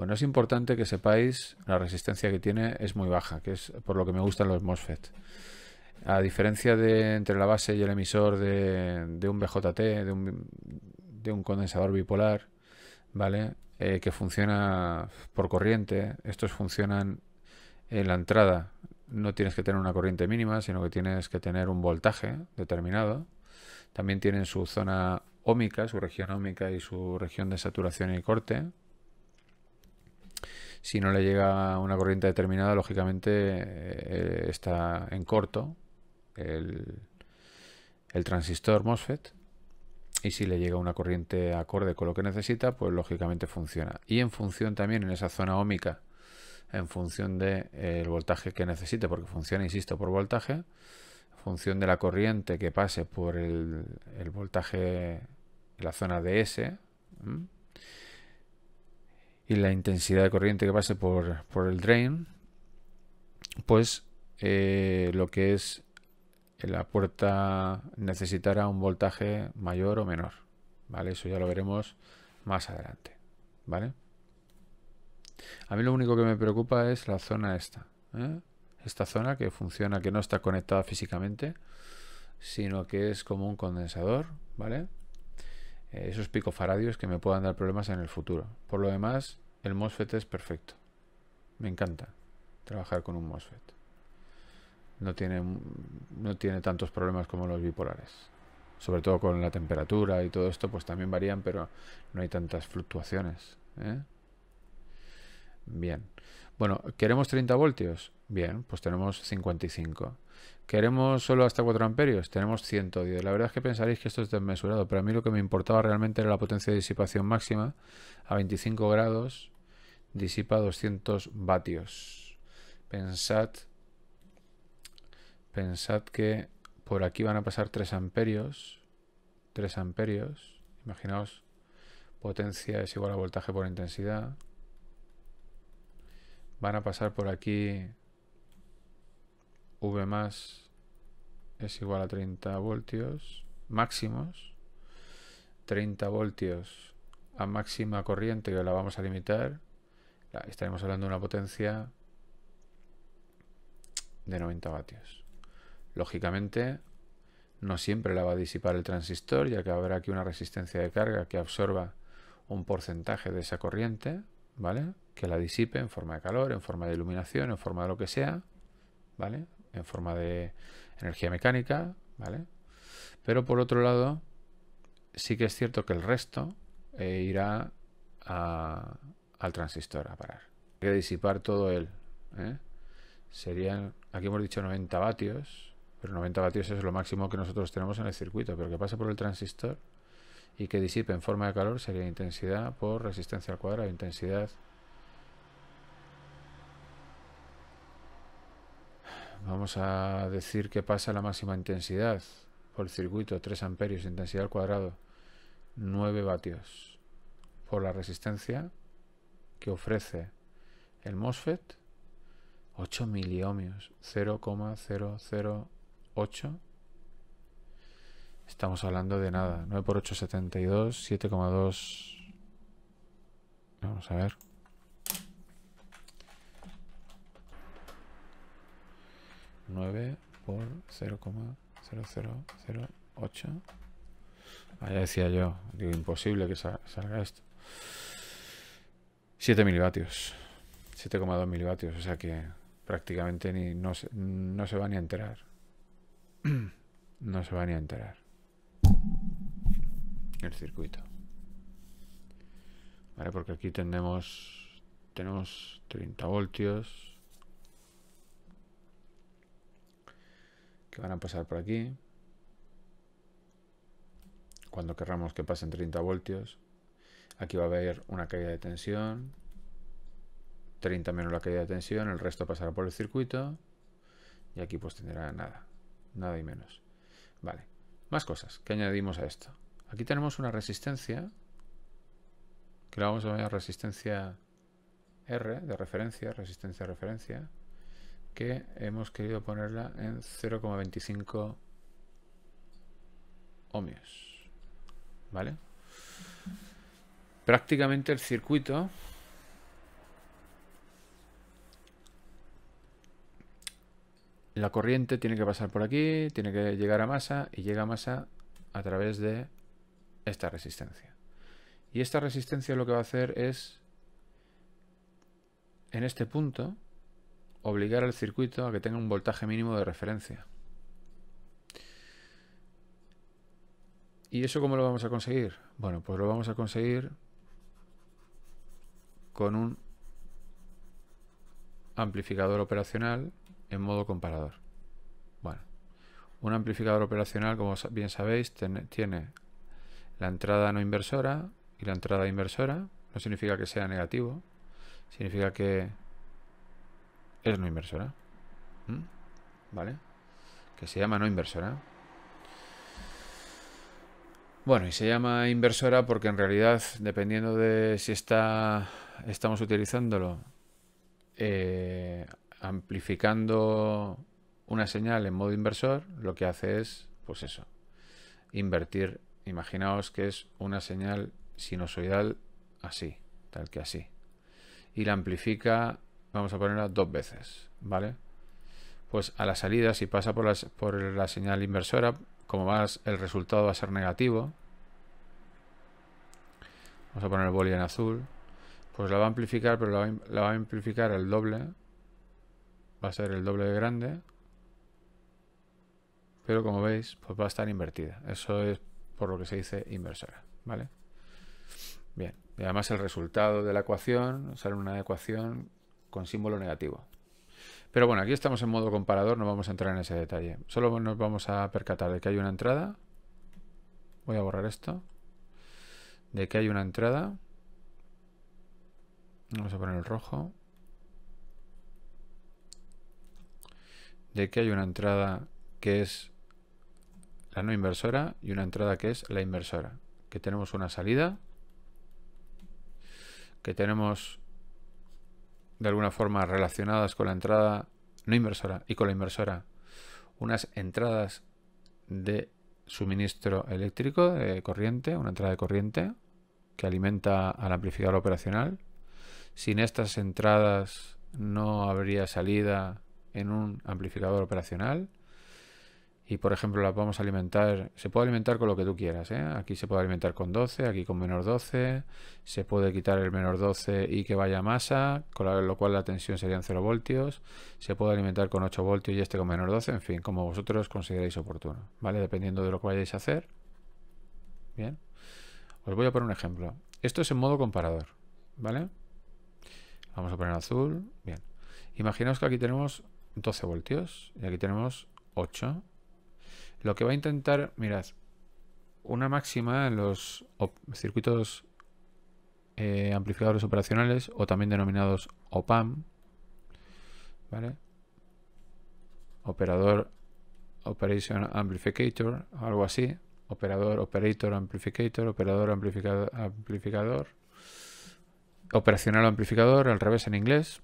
Bueno, es importante que sepáis la resistencia que tiene es muy baja, que es por lo que me gustan los MOSFET. A diferencia de entre la base y el emisor de, un BJT, de un, condensador bipolar, ¿vale? Eh, que funciona por corriente, estos funcionan en la entrada. No tienes que tener una corriente mínima, sino que tienes que tener un voltaje determinado. También tienen su zona ómica, su región ómica y su región de saturación y corte si no le llega una corriente determinada, lógicamente eh, está en corto el, transistor MOSFET. Y si le llega una corriente acorde con lo que necesita, pues lógicamente funciona. Y en función también en esa zona ómica, en función del de, eh, voltaje que necesite, porque funciona, insisto, por voltaje, en función de la corriente que pase por el, voltaje la zona de S, y la intensidad de corriente que pase por, el drain, pues eh, lo que es la puerta necesitará un voltaje mayor o menor. ¿Vale? Eso ya lo veremos más adelante. ¿Vale? A mí lo único que me preocupa es la zona esta. ¿eh? Esta zona que funciona, que no está conectada físicamente, sino que es como un condensador, ¿vale? Eh, esos picofaradios que me puedan dar problemas en el futuro. Por lo demás, el MOSFET es perfecto. Me encanta trabajar con un MOSFET. No tiene, no tiene tantos problemas como los bipolares. Sobre todo con la temperatura y todo esto, pues también varían, pero no hay tantas fluctuaciones. ¿eh? Bien. Bueno, ¿queremos 30 voltios? Bien, pues tenemos 55. Queremos solo hasta 4 amperios, tenemos 110. La verdad es que pensaréis que esto es desmesurado, pero a mí lo que me importaba realmente era la potencia de disipación máxima. A 25 grados disipa 200 vatios. Pensad, pensad que por aquí van a pasar 3 amperios. 3 amperios. Imaginaos, potencia es igual a voltaje por intensidad. Van a pasar por aquí V más es igual a 30 voltios máximos. 30 voltios a máxima corriente que la vamos a limitar. Estaremos hablando de una potencia de 90 vatios. Lógicamente, no siempre la va a disipar el transistor, ya que habrá aquí una resistencia de carga que absorba un porcentaje de esa corriente, ¿vale? Que la disipe en forma de calor, en forma de iluminación, en forma de lo que sea, ¿vale? en forma de energía mecánica, ¿vale? Pero por otro lado, sí que es cierto que el resto eh, irá al transistor a parar. Hay que disipar todo él. ¿eh? Serían, aquí hemos dicho 90 vatios, pero 90 vatios es lo máximo que nosotros tenemos en el circuito, pero que pasa por el transistor y que disipe en forma de calor sería intensidad por resistencia al cuadrado, intensidad Vamos a decir que pasa la máxima intensidad por el circuito, 3 amperios, intensidad al cuadrado, 9 vatios. Por la resistencia que ofrece el MOSFET, 8 miliohmios, 0,008. Estamos hablando de nada. 9 por 8, 72, 7,2. Vamos a ver. 9 por 0,0008. ya decía yo, digo, imposible que salga esto. 7 milivatios. 7,2 milivatios, o sea que prácticamente ni, no, se, no se va ni a enterar. No se va ni a enterar. El circuito. Vale, porque aquí tenemos, tenemos 30 voltios. que van a pasar por aquí. Cuando querramos que pasen 30 voltios, aquí va a haber una caída de tensión. 30 menos la caída de tensión, el resto pasará por el circuito. Y aquí pues tendrá nada, nada y menos. Vale, más cosas que añadimos a esto. Aquí tenemos una resistencia, que la vamos a llamar resistencia R, de referencia, resistencia, referencia que hemos querido ponerla en 0,25 ohmios. ¿Vale? Prácticamente el circuito la corriente tiene que pasar por aquí, tiene que llegar a masa y llega a masa a través de esta resistencia. Y esta resistencia lo que va a hacer es, en este punto, obligar al circuito a que tenga un voltaje mínimo de referencia. ¿Y eso cómo lo vamos a conseguir? Bueno, pues lo vamos a conseguir con un amplificador operacional en modo comparador. Bueno, un amplificador operacional, como bien sabéis, tiene la entrada no inversora y la entrada inversora. No significa que sea negativo, significa que es no inversora. ¿Mm? ¿Vale? Que se llama no inversora. Bueno, y se llama inversora porque en realidad, dependiendo de si está, estamos utilizándolo eh, amplificando una señal en modo inversor, lo que hace es, pues eso, invertir. Imaginaos que es una señal sinusoidal así, tal que así. Y la amplifica vamos a ponerla dos veces, ¿vale? Pues a la salida, si pasa por, las, por la señal inversora, como más el resultado va a ser negativo, vamos a poner el boli en azul, pues la va a amplificar, pero la va, a amplificar el doble, va a ser el doble de grande, pero como veis, pues va a estar invertida. Eso es por lo que se dice inversora, ¿vale? Bien, y además el resultado de la ecuación, sale una ecuación con símbolo negativo. Pero bueno, aquí estamos en modo comparador, no vamos a entrar en ese detalle. Solo nos vamos a percatar de que hay una entrada. Voy a borrar esto. De que hay una entrada. Vamos a poner el rojo. De que hay una entrada que es la no inversora y una entrada que es la inversora. Que tenemos una salida. Que tenemos de alguna forma relacionadas con la entrada no inversora y con la inversora unas entradas de suministro eléctrico de corriente, una entrada de corriente que alimenta al amplificador operacional. Sin estas entradas no habría salida en un amplificador operacional y por ejemplo la vamos a alimentar, se puede alimentar con lo que tú quieras, ¿eh? aquí se puede alimentar con 12, aquí con menos 12, se puede quitar el menos 12 y que vaya masa, con lo cual la tensión serían 0 voltios, se puede alimentar con 8 voltios y este con menos 12, en fin, como vosotros consideréis oportuno, ¿vale? Dependiendo de lo que vayáis a hacer. Bien, os voy a poner un ejemplo. Esto es en modo comparador, ¿vale? Vamos a poner azul, bien. Imaginaos que aquí tenemos 12 voltios y aquí tenemos 8 lo que va a intentar, mirad, una máxima en los circuitos eh, amplificadores operacionales o también denominados OPAM, ¿vale? Operador Operation Amplificator, algo así, operador Operator Amplificator, operador amplificador, operacional amplificador, al revés en inglés.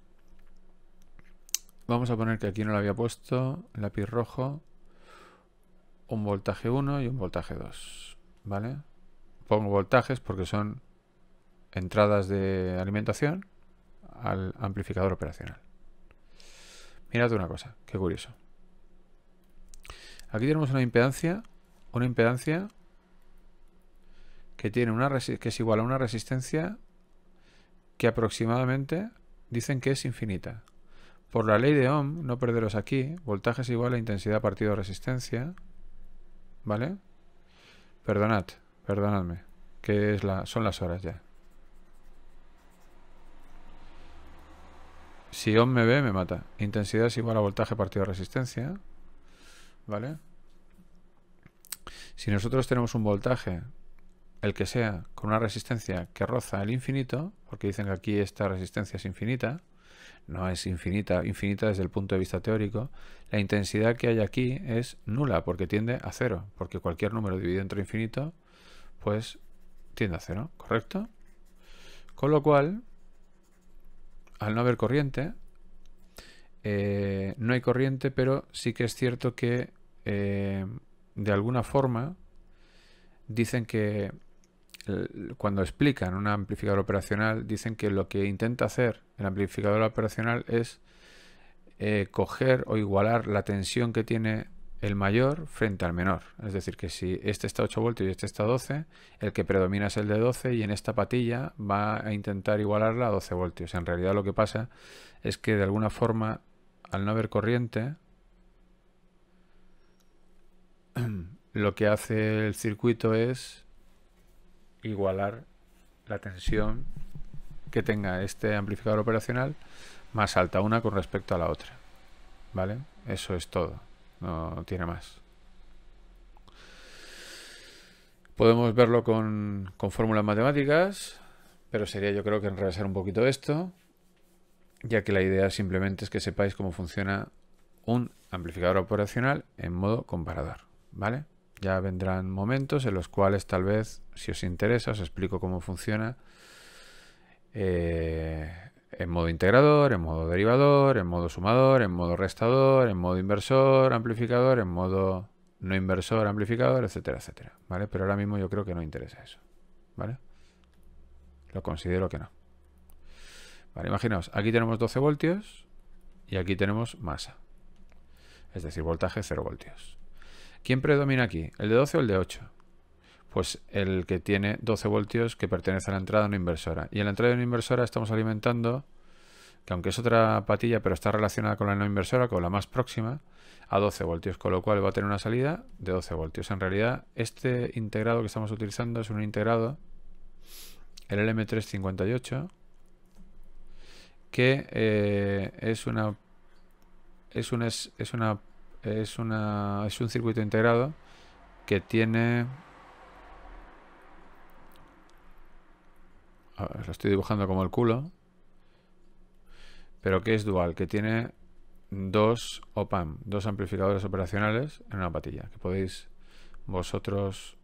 Vamos a poner que aquí no lo había puesto, lápiz rojo, un voltaje 1 y un voltaje 2. ¿Vale? Pongo voltajes porque son entradas de alimentación al amplificador operacional. Mirad una cosa, qué curioso. Aquí tenemos una impedancia, una impedancia que tiene una que es igual a una resistencia que aproximadamente dicen que es infinita. Por la ley de Ohm, no perderos aquí, voltaje es igual a intensidad partido resistencia, ¿vale? Perdonad, perdonadme, que es la, son las horas ya. Si ON me ve, me mata. Intensidad es igual a voltaje partido resistencia, ¿vale? Si nosotros tenemos un voltaje, el que sea, con una resistencia que roza el infinito, porque dicen que aquí esta resistencia es infinita, no es infinita, infinita desde el punto de vista teórico, la intensidad que hay aquí es nula porque tiende a cero, porque cualquier número dividido entre infinito, pues tiende a cero, ¿correcto? Con lo cual, al no haber corriente, eh, no hay corriente, pero sí que es cierto que eh, de alguna forma dicen que cuando explican un amplificador operacional, dicen que lo que intenta hacer el amplificador operacional es eh, coger o igualar la tensión que tiene el mayor frente al menor. Es decir, que si este está a 8 voltios y este está a 12, el que predomina es el de 12 y en esta patilla va a intentar igualarla a 12 voltios. En realidad lo que pasa es que de alguna forma, al no haber corriente, lo que hace el circuito es igualar la tensión que tenga este amplificador operacional más alta una con respecto a la otra. ¿Vale? Eso es todo. No tiene más. Podemos verlo con, fórmulas matemáticas, pero sería yo creo que enrevesar un poquito esto, ya que la idea simplemente es que sepáis cómo funciona un amplificador operacional en modo comparador. ¿Vale? Ya vendrán momentos en los cuales tal vez, si os interesa, os explico cómo funciona eh, en modo integrador, en modo derivador, en modo sumador, en modo restador, en modo inversor, amplificador, en modo no inversor, amplificador, etcétera, etcétera. ¿Vale? Pero ahora mismo yo creo que no interesa eso. ¿Vale? Lo considero que no. imaginaos, aquí tenemos 12 voltios y aquí tenemos masa. Es decir, voltaje 0 voltios. ¿Quién predomina aquí? ¿El de 12 o el de 8? Pues el que tiene 12 voltios que pertenece a la entrada de una inversora. Y en la entrada de una inversora estamos alimentando, que aunque es otra patilla, pero está relacionada con la no inversora, con la más próxima, a 12 voltios, con lo cual va a tener una salida de 12 voltios. En realidad, este integrado que estamos utilizando es un integrado, el LM358, que eh, es una es una, es una es, un circuito integrado que tiene... lo estoy dibujando como el culo. Pero que es dual, que tiene dos OPAM, dos amplificadores operacionales en una patilla, que podéis vosotros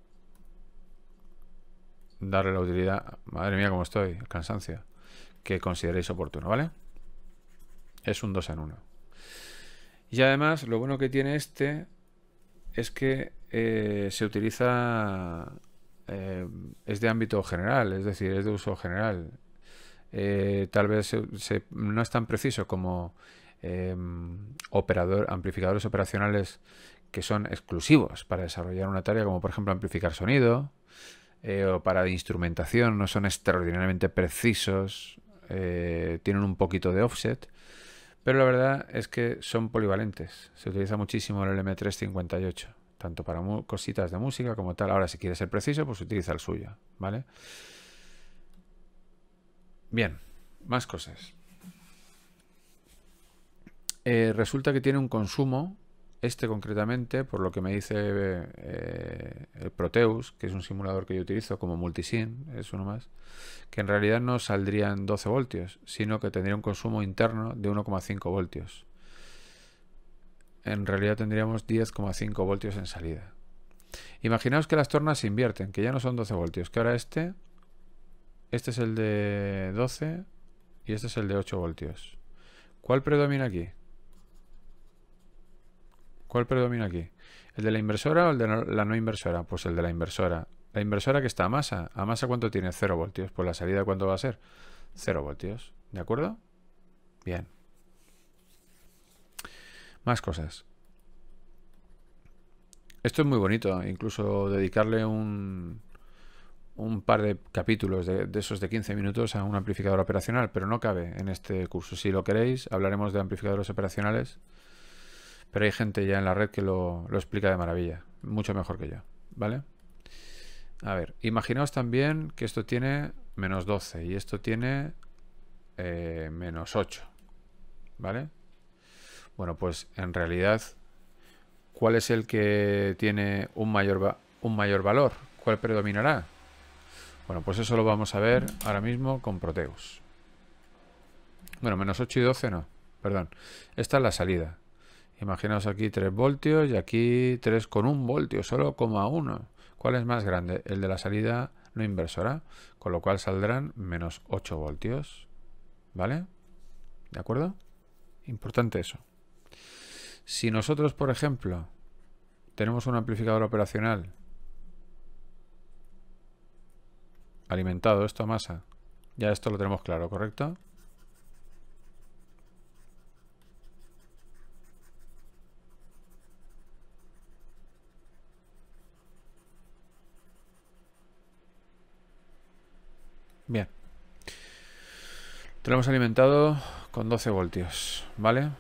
darle la utilidad, madre mía como estoy, cansancio, que consideréis oportuno, ¿vale? Es un 2 en 1. Y además, lo bueno que tiene este es que eh, se utiliza, eh, es de ámbito general, es decir, es de uso general. Eh, tal vez no es tan preciso como operador, amplificadores operacionales que son exclusivos para desarrollar una tarea, como por ejemplo amplificar sonido o para instrumentación, no son extraordinariamente precisos, tienen un poquito de offset pero la verdad es que son polivalentes. Se utiliza muchísimo el m 358 tanto para cositas de música como tal. Ahora, si quieres ser preciso, pues utiliza el suyo, ¿vale? Bien, más cosas. Eh, resulta que tiene un consumo este concretamente, por lo que me dice eh, el Proteus, que es un simulador que yo utilizo como multisim, es uno más, que en realidad no saldrían 12 voltios, sino que tendría un consumo interno de 1,5 voltios. En realidad tendríamos 10,5 voltios en salida. Imaginaos que las tornas se invierten, que ya no son 12 voltios, que ahora este, este es el de 12 y este es el de 8 voltios. ¿Cuál predomina aquí? ¿Cuál predomina aquí? ¿El de la inversora o el de la no inversora? Pues el de la inversora. La inversora que está a masa. ¿A masa cuánto tiene? 0 voltios. Pues la salida cuánto va a ser? 0 voltios. ¿De acuerdo? Bien. Más cosas. Esto es muy bonito. Incluso dedicarle un, un par de capítulos de, de, esos de 15 minutos a un amplificador operacional, pero no cabe en este curso. Si lo queréis, hablaremos de amplificadores operacionales pero hay gente ya en la red que lo, explica de maravilla, mucho mejor que yo, ¿vale? A ver, imaginaos también que esto tiene menos 12 y esto tiene eh, menos 8, ¿vale? Bueno, pues en realidad, ¿cuál es el que tiene un mayor, un mayor valor? ¿Cuál predominará? Bueno, pues eso lo vamos a ver ahora mismo con Proteus. Bueno, menos 8 y 12 no, perdón. Esta es la salida. Imaginaos aquí 3 voltios y aquí 3 con 1 voltio, solo coma uno. ¿Cuál es más grande? El de la salida no inversora, con lo cual saldrán menos 8 voltios. ¿Vale? ¿De acuerdo? Importante eso. Si nosotros, por ejemplo, tenemos un amplificador operacional alimentado esto a masa, ya esto lo tenemos claro, ¿correcto? Tenemos alimentado con 12 voltios, ¿vale?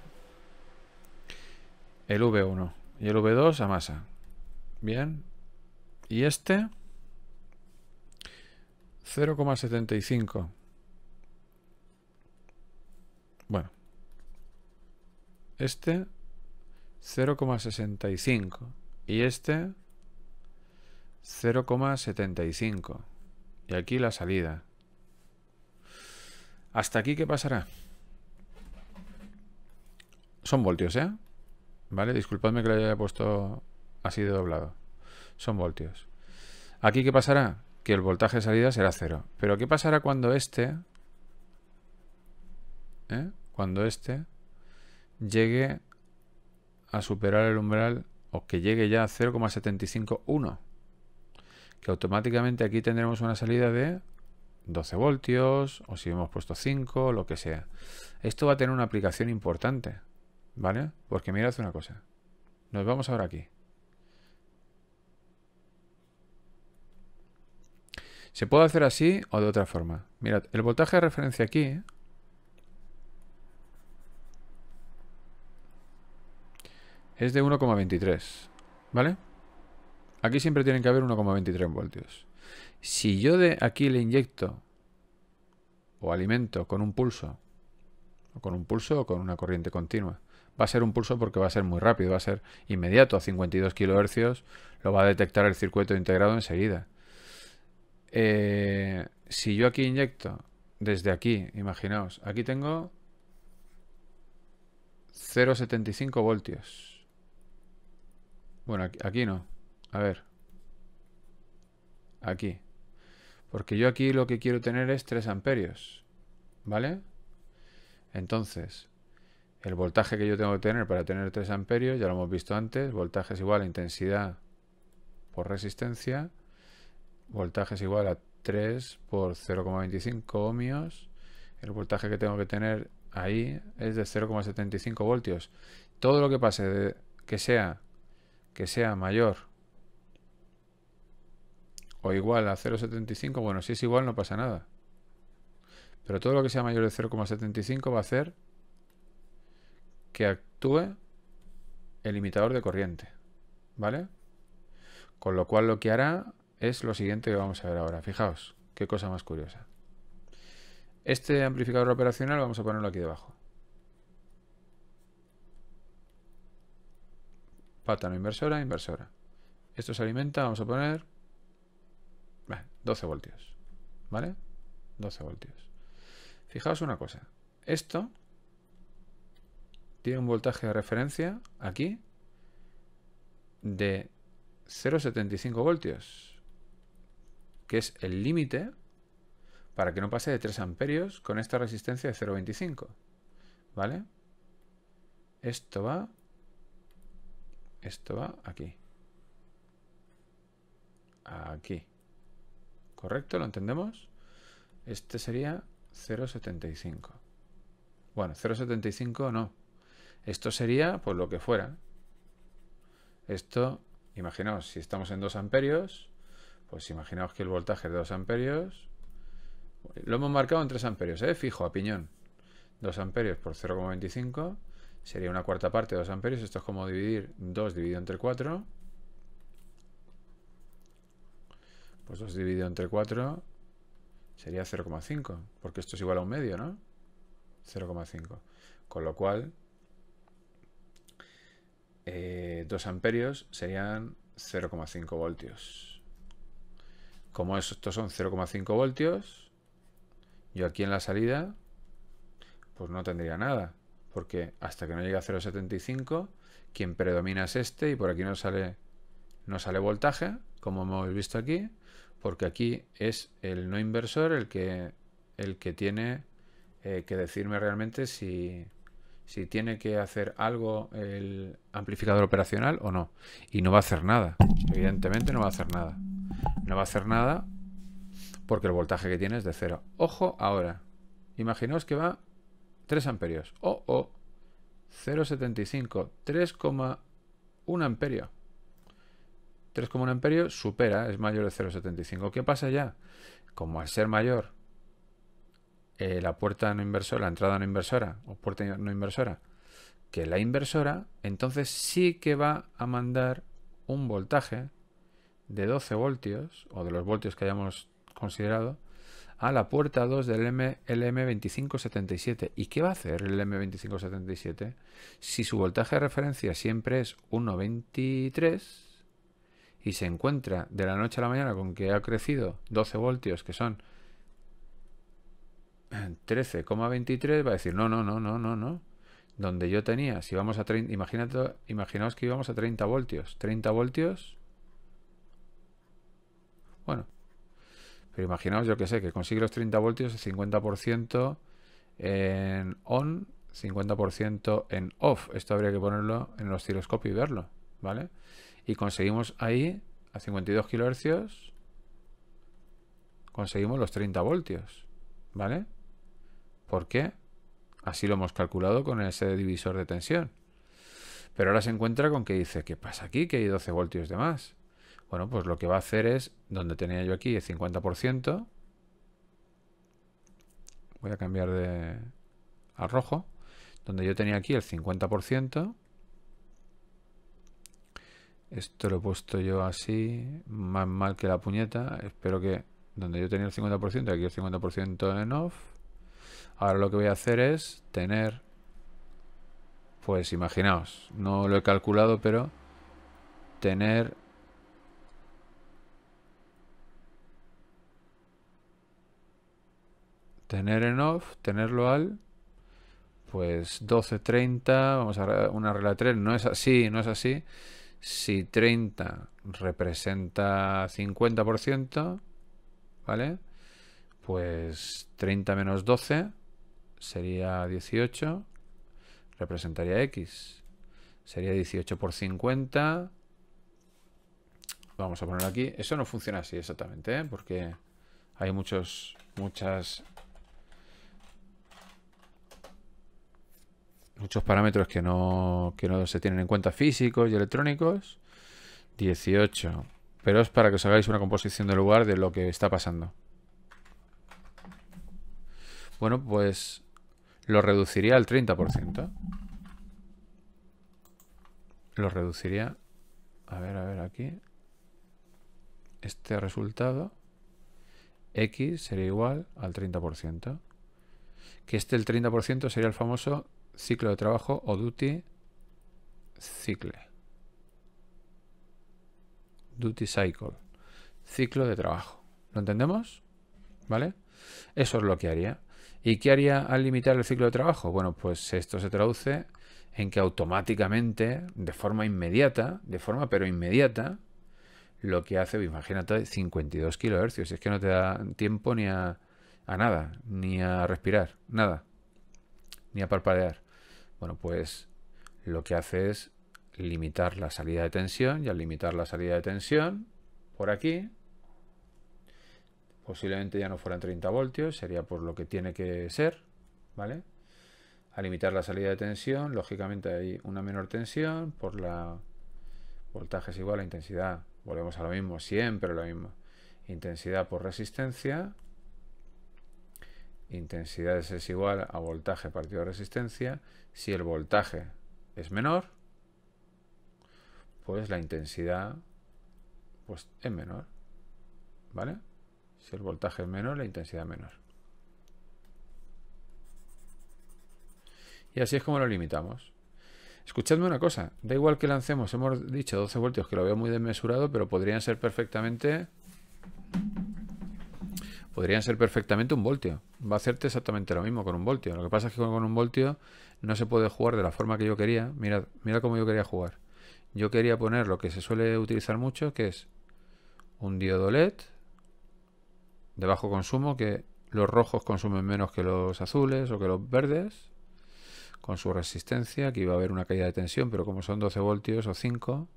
El V1 y el V2 a masa. Bien. Y este 0,75. Bueno. Este 0,65 y este 0,75. Y aquí la salida. ¿Hasta aquí qué pasará? Son voltios, ¿eh? ¿Vale? Disculpadme que lo haya puesto así de doblado. Son voltios. ¿Aquí qué pasará? Que el voltaje de salida será cero. Pero ¿qué pasará cuando este... ¿eh? Cuando este llegue a superar el umbral o que llegue ya a 0,751. Que automáticamente aquí tendremos una salida de 12 voltios o si hemos puesto 5, lo que sea. Esto va a tener una aplicación importante, ¿vale? Porque hace una cosa. Nos vamos ahora aquí. Se puede hacer así o de otra forma. Mirad, el voltaje de referencia aquí es de 1,23, ¿vale? Aquí siempre tienen que haber 1,23 voltios. Si yo de aquí le inyecto o alimento con un pulso, o con un pulso o con una corriente continua, va a ser un pulso porque va a ser muy rápido, va a ser inmediato, a 52 kHz, lo va a detectar el circuito integrado enseguida. Eh, si yo aquí inyecto desde aquí, imaginaos, aquí tengo 0,75 voltios. Bueno, aquí no. A ver. Aquí. Porque yo aquí lo que quiero tener es 3 amperios. ¿Vale? Entonces, el voltaje que yo tengo que tener para tener 3 amperios, ya lo hemos visto antes, voltaje es igual a intensidad por resistencia, voltaje es igual a 3 por 0,25 ohmios, el voltaje que tengo que tener ahí es de 0,75 voltios. Todo lo que pase que sea que sea mayor o igual a 0,75, bueno, si es igual no pasa nada. Pero todo lo que sea mayor de 0,75 va a hacer que actúe el limitador de corriente, ¿vale? Con lo cual lo que hará es lo siguiente que vamos a ver ahora. Fijaos, qué cosa más curiosa. Este amplificador operacional vamos a ponerlo aquí debajo. Pátano inversora, inversora. Esto se alimenta, vamos a poner 12 voltios. ¿Vale? 12 voltios. Fijaos una cosa. Esto tiene un voltaje de referencia aquí de 0,75 voltios, que es el límite para que no pase de 3 amperios con esta resistencia de 0,25. ¿Vale? Esto va... Esto va aquí. Aquí. ¿Correcto? ¿Lo entendemos? Este sería 0,75. Bueno, 0,75 no. Esto sería pues lo que fuera. Esto, imaginaos, si estamos en 2 amperios, pues imaginaos que el voltaje es 2 amperios. Lo hemos marcado en 3 amperios, ¿eh? Fijo, a piñón. 2 amperios por 0,25 sería una cuarta parte de 2 amperios. Esto es como dividir 2 dividido entre 4. Pues 2 dividido entre 4 sería 0,5, porque esto es igual a un medio, ¿no? 0,5. Con lo cual, 2 eh, amperios serían 0,5 voltios. Como estos son 0,5 voltios, yo aquí en la salida, pues no tendría nada. Porque hasta que no llegue a 0,75, quien predomina es este y por aquí no sale, no sale voltaje, como hemos visto aquí porque aquí es el no inversor el que, el que tiene eh, que decirme realmente si, tiene que hacer algo el amplificador operacional o no. Y no va a hacer nada. Evidentemente no va a hacer nada. No va a hacer nada porque el voltaje que tiene es de cero. Ojo ahora. Imaginaos que va 3 amperios. O 0,75. 3,1 amperio. 3,1 amperio supera, es mayor de 0,75. ¿Qué pasa ya? Como al ser mayor, eh, la puerta no inversora, la entrada no inversora o puerta no inversora, que la inversora, entonces sí que va a mandar un voltaje de 12 voltios o de los voltios que hayamos considerado a la puerta 2 del M, LM2577. ¿Y qué va a hacer el M2577? Si su voltaje de referencia siempre es 1,23, y se encuentra de la noche a la mañana con que ha crecido 12 voltios, que son 13,23, va a decir, no, no, no, no, no, no. Donde yo tenía, si vamos a 30, imagínate, imaginaos que íbamos a 30 voltios. 30 voltios. Bueno. Pero imaginaos, yo que sé, que consigue los 30 voltios el 50% en on, 50% en off. Esto habría que ponerlo en el osciloscopio y verlo, ¿vale? vale y conseguimos ahí a 52 kHz conseguimos los 30 voltios, ¿vale? ¿Por qué? Así lo hemos calculado con ese divisor de tensión. Pero ahora se encuentra con que dice, ¿qué pasa aquí? Que hay 12 voltios de más. Bueno, pues lo que va a hacer es, donde tenía yo aquí el 50%, voy a cambiar de al rojo, donde yo tenía aquí el 50%, esto lo he puesto yo así, más mal que la puñeta. Espero que donde yo tenía el 50%, aquí el 50% en off. Ahora lo que voy a hacer es tener, pues imaginaos, no lo he calculado, pero tener tener en off, tenerlo al pues 12.30, vamos a una regla 3, no es así, no es así. Si 30 representa 50%, ¿vale? Pues 30 menos 12 sería 18, representaría X. Sería 18 por 50. Vamos a poner aquí. Eso no funciona así exactamente, ¿eh? porque hay muchos, muchas muchos parámetros que no, que no se tienen en cuenta físicos y electrónicos. 18. Pero es para que os hagáis una composición de lugar de lo que está pasando. Bueno, pues lo reduciría al 30%. Lo reduciría... A ver, a ver, aquí. Este resultado. X sería igual al 30%. Que este el 30% sería el famoso ciclo de trabajo o duty cycle. Duty cycle. Ciclo de trabajo. ¿Lo entendemos? ¿Vale? Eso es lo que haría. ¿Y qué haría al limitar el ciclo de trabajo? Bueno, pues esto se traduce en que automáticamente, de forma inmediata, de forma pero inmediata, lo que hace, imagínate, 52 kilohercios. Es que no te da tiempo ni a, a nada, ni a respirar, nada, ni a parpadear. Bueno, pues lo que hace es limitar la salida de tensión y al limitar la salida de tensión por aquí posiblemente ya no fueran 30 voltios, sería por lo que tiene que ser, ¿vale? Al limitar la salida de tensión, lógicamente hay una menor tensión, por la voltaje es igual a intensidad, volvemos a lo mismo, siempre lo mismo, intensidad por resistencia, intensidades es igual a voltaje partido resistencia. Si el voltaje es menor, pues la intensidad pues, es menor. ¿Vale? Si el voltaje es menor, la intensidad es menor. Y así es como lo limitamos. Escuchadme una cosa, da igual que lancemos, hemos dicho 12 voltios, que lo veo muy desmesurado, pero podrían ser perfectamente podrían ser perfectamente un voltio. Va a hacerte exactamente lo mismo con un voltio. Lo que pasa es que con un voltio no se puede jugar de la forma que yo quería. Mira, mira cómo yo quería jugar. Yo quería poner lo que se suele utilizar mucho, que es un diodo LED de bajo consumo, que los rojos consumen menos que los azules o que los verdes, con su resistencia. Aquí va a haber una caída de tensión, pero como son 12 voltios o 5,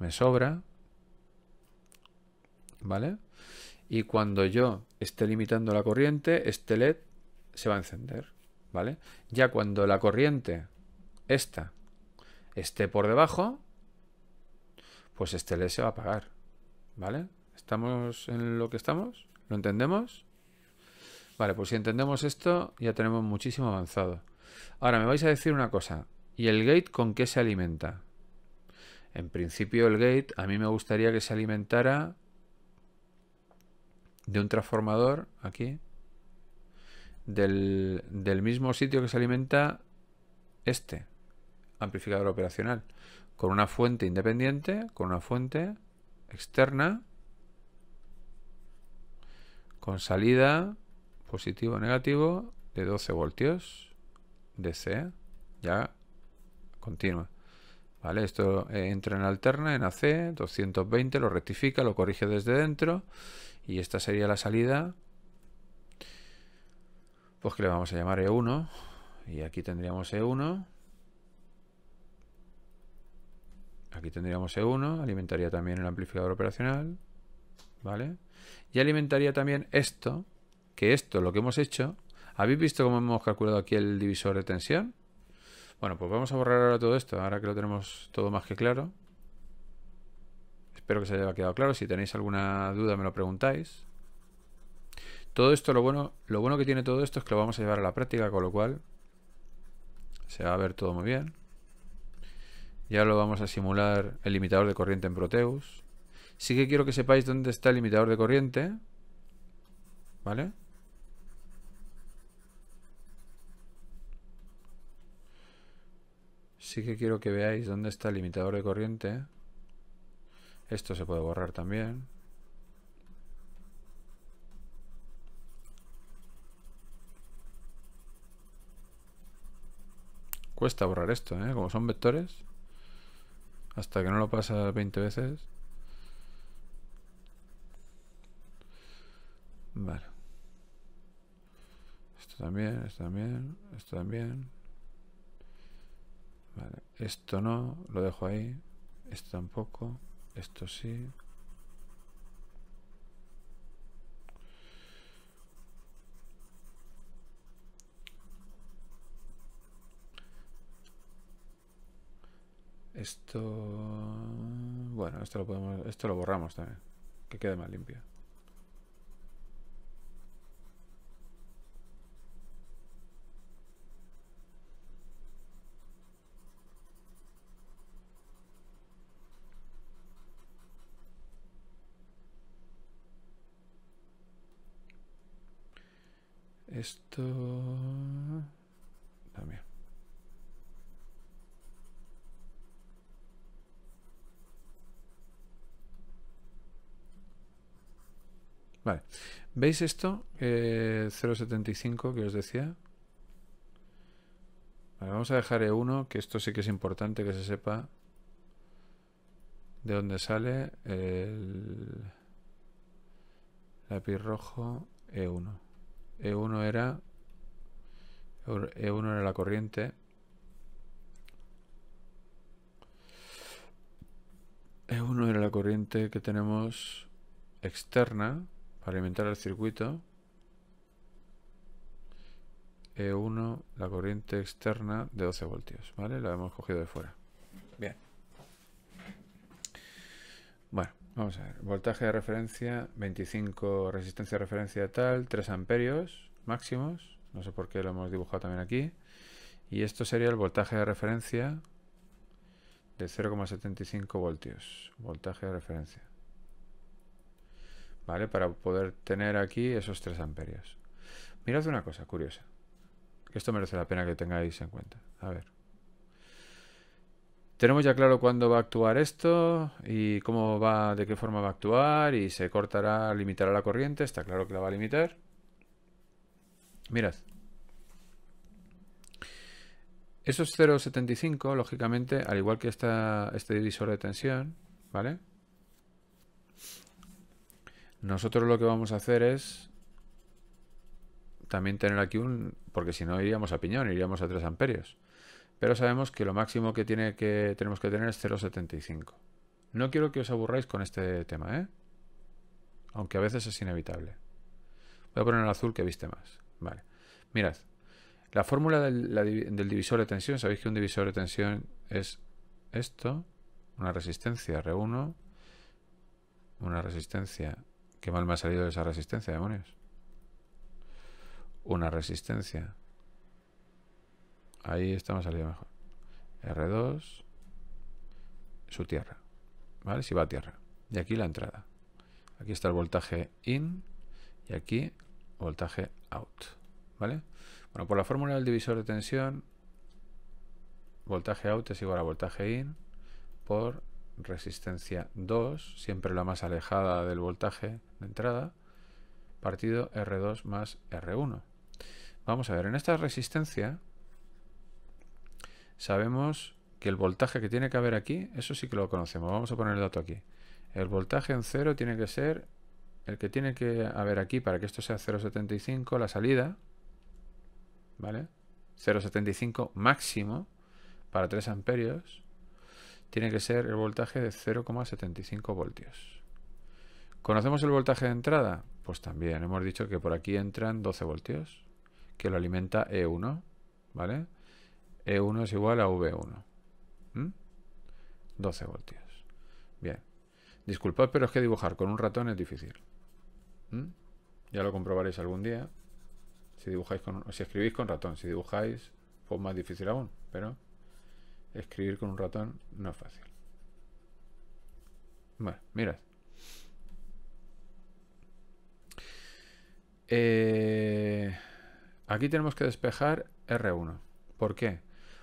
me sobra. ¿Vale? y cuando yo esté limitando la corriente, este LED se va a encender, ¿vale? Ya cuando la corriente, esta, esté por debajo, pues este LED se va a apagar, ¿vale? ¿Estamos en lo que estamos? ¿Lo entendemos? Vale, pues si entendemos esto, ya tenemos muchísimo avanzado. Ahora, me vais a decir una cosa. ¿Y el gate con qué se alimenta? En principio el gate a mí me gustaría que se alimentara de un transformador aquí del, mismo sitio que se alimenta este amplificador operacional con una fuente independiente, con una fuente externa, con salida positivo negativo de 12 voltios DC, ya continua. ¿Vale? Esto eh, entra en alterna, en AC, 220, lo rectifica, lo corrige desde dentro y esta sería la salida. Pues que le vamos a llamar E1. Y aquí tendríamos E1. Aquí tendríamos E1. Alimentaría también el amplificador operacional. ¿Vale? Y alimentaría también esto. Que esto, lo que hemos hecho... ¿Habéis visto cómo hemos calculado aquí el divisor de tensión? Bueno, pues vamos a borrar ahora todo esto, ahora que lo tenemos todo más que claro. Espero que se haya quedado claro. Si tenéis alguna duda me lo preguntáis. Todo esto, lo bueno, lo bueno que tiene todo esto es que lo vamos a llevar a la práctica, con lo cual se va a ver todo muy bien. Ya lo vamos a simular el limitador de corriente en Proteus. Sí que quiero que sepáis dónde está el limitador de corriente. ¿Vale? Sí que quiero que veáis dónde está el limitador de corriente. Esto se puede borrar también. Cuesta borrar esto, ¿eh? Como son vectores. Hasta que no lo pasa 20 veces. Vale. Esto también, esto también, esto también. Vale. Esto no, lo dejo ahí. Esto tampoco. Esto sí. Esto... Bueno, esto lo podemos... Esto lo borramos también. Que quede más limpio. Esto... También. Vale. ¿Veis esto? 0.75 eh, que os decía. Vale, vamos a dejar E1, que esto sí que es importante que se sepa de dónde sale el lápiz rojo E1. E1 era E1 era la corriente. E1 era la corriente que tenemos externa para alimentar el circuito. E1, la corriente externa de 12 voltios, ¿vale? La hemos cogido de fuera. Bien. Bueno. Vamos a ver, voltaje de referencia, 25, resistencia de referencia tal, 3 amperios máximos, no sé por qué lo hemos dibujado también aquí. Y esto sería el voltaje de referencia de 0,75 voltios, voltaje de referencia. ¿Vale? Para poder tener aquí esos 3 amperios. Mirad una cosa curiosa, que esto merece la pena que tengáis en cuenta. A ver. Tenemos ya claro cuándo va a actuar esto y cómo va, de qué forma va a actuar y se cortará, limitará la corriente. Está claro que la va a limitar. Mirad. Esos 0,75, lógicamente, al igual que esta, este divisor de tensión, ¿vale? Nosotros lo que vamos a hacer es también tener aquí un... Porque si no iríamos a piñón, iríamos a 3 amperios pero sabemos que lo máximo que, tenemos que tener es 0,75. No quiero que os aburráis con este tema, ¿eh? Aunque a veces es inevitable. Voy a poner el azul que viste más. Vale. Mirad, la fórmula del, divisor de tensión, sabéis que un divisor de tensión es esto, una resistencia R1, una resistencia, qué mal me ha salido esa resistencia, demonios. Una resistencia Ahí está más salida mejor. R2. Su tierra. ¿Vale? Si va a tierra. Y aquí la entrada. Aquí está el voltaje in y aquí voltaje out. ¿Vale? Bueno, por la fórmula del divisor de tensión, voltaje out es igual a voltaje in por resistencia 2, siempre la más alejada del voltaje de entrada, partido R2 más R1. Vamos a ver, en esta resistencia sabemos que el voltaje que tiene que haber aquí, eso sí que lo conocemos. Vamos a poner el dato aquí. El voltaje en 0 tiene que ser el que tiene que haber aquí para que esto sea 0,75, la salida, ¿vale? 0,75 máximo para 3 amperios, tiene que ser el voltaje de 0,75 voltios. ¿Conocemos el voltaje de entrada? Pues también hemos dicho que por aquí entran 12 voltios, que lo alimenta E1, ¿vale? E1 es igual a V1. 12 ¿Mm? voltios. Bien. Disculpad, pero es que dibujar con un ratón es difícil. ¿Mm? Ya lo comprobaréis algún día. Si dibujáis con, si escribís con ratón, si dibujáis, pues más difícil aún. Pero escribir con un ratón no es fácil. Bueno, mirad. Eh, aquí tenemos que despejar R1. ¿Por qué?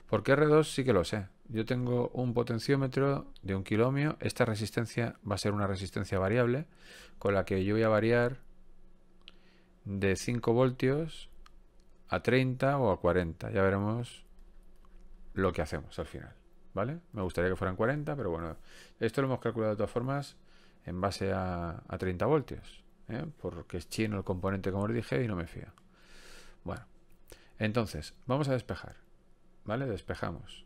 Porque R2 sí que lo sé. Yo tengo un potenciómetro de un kilomio. Esta resistencia va a ser una resistencia variable con la que yo voy a variar de 5 voltios a 30 o a 40. Ya veremos lo que hacemos al final. ¿Vale? Me gustaría que fueran 40, pero bueno, esto lo hemos calculado de todas formas en base a, 30 voltios. ¿eh? Porque es chino el componente, como os dije, y no me fío. Bueno, entonces, vamos a despejar. ¿Vale? Despejamos.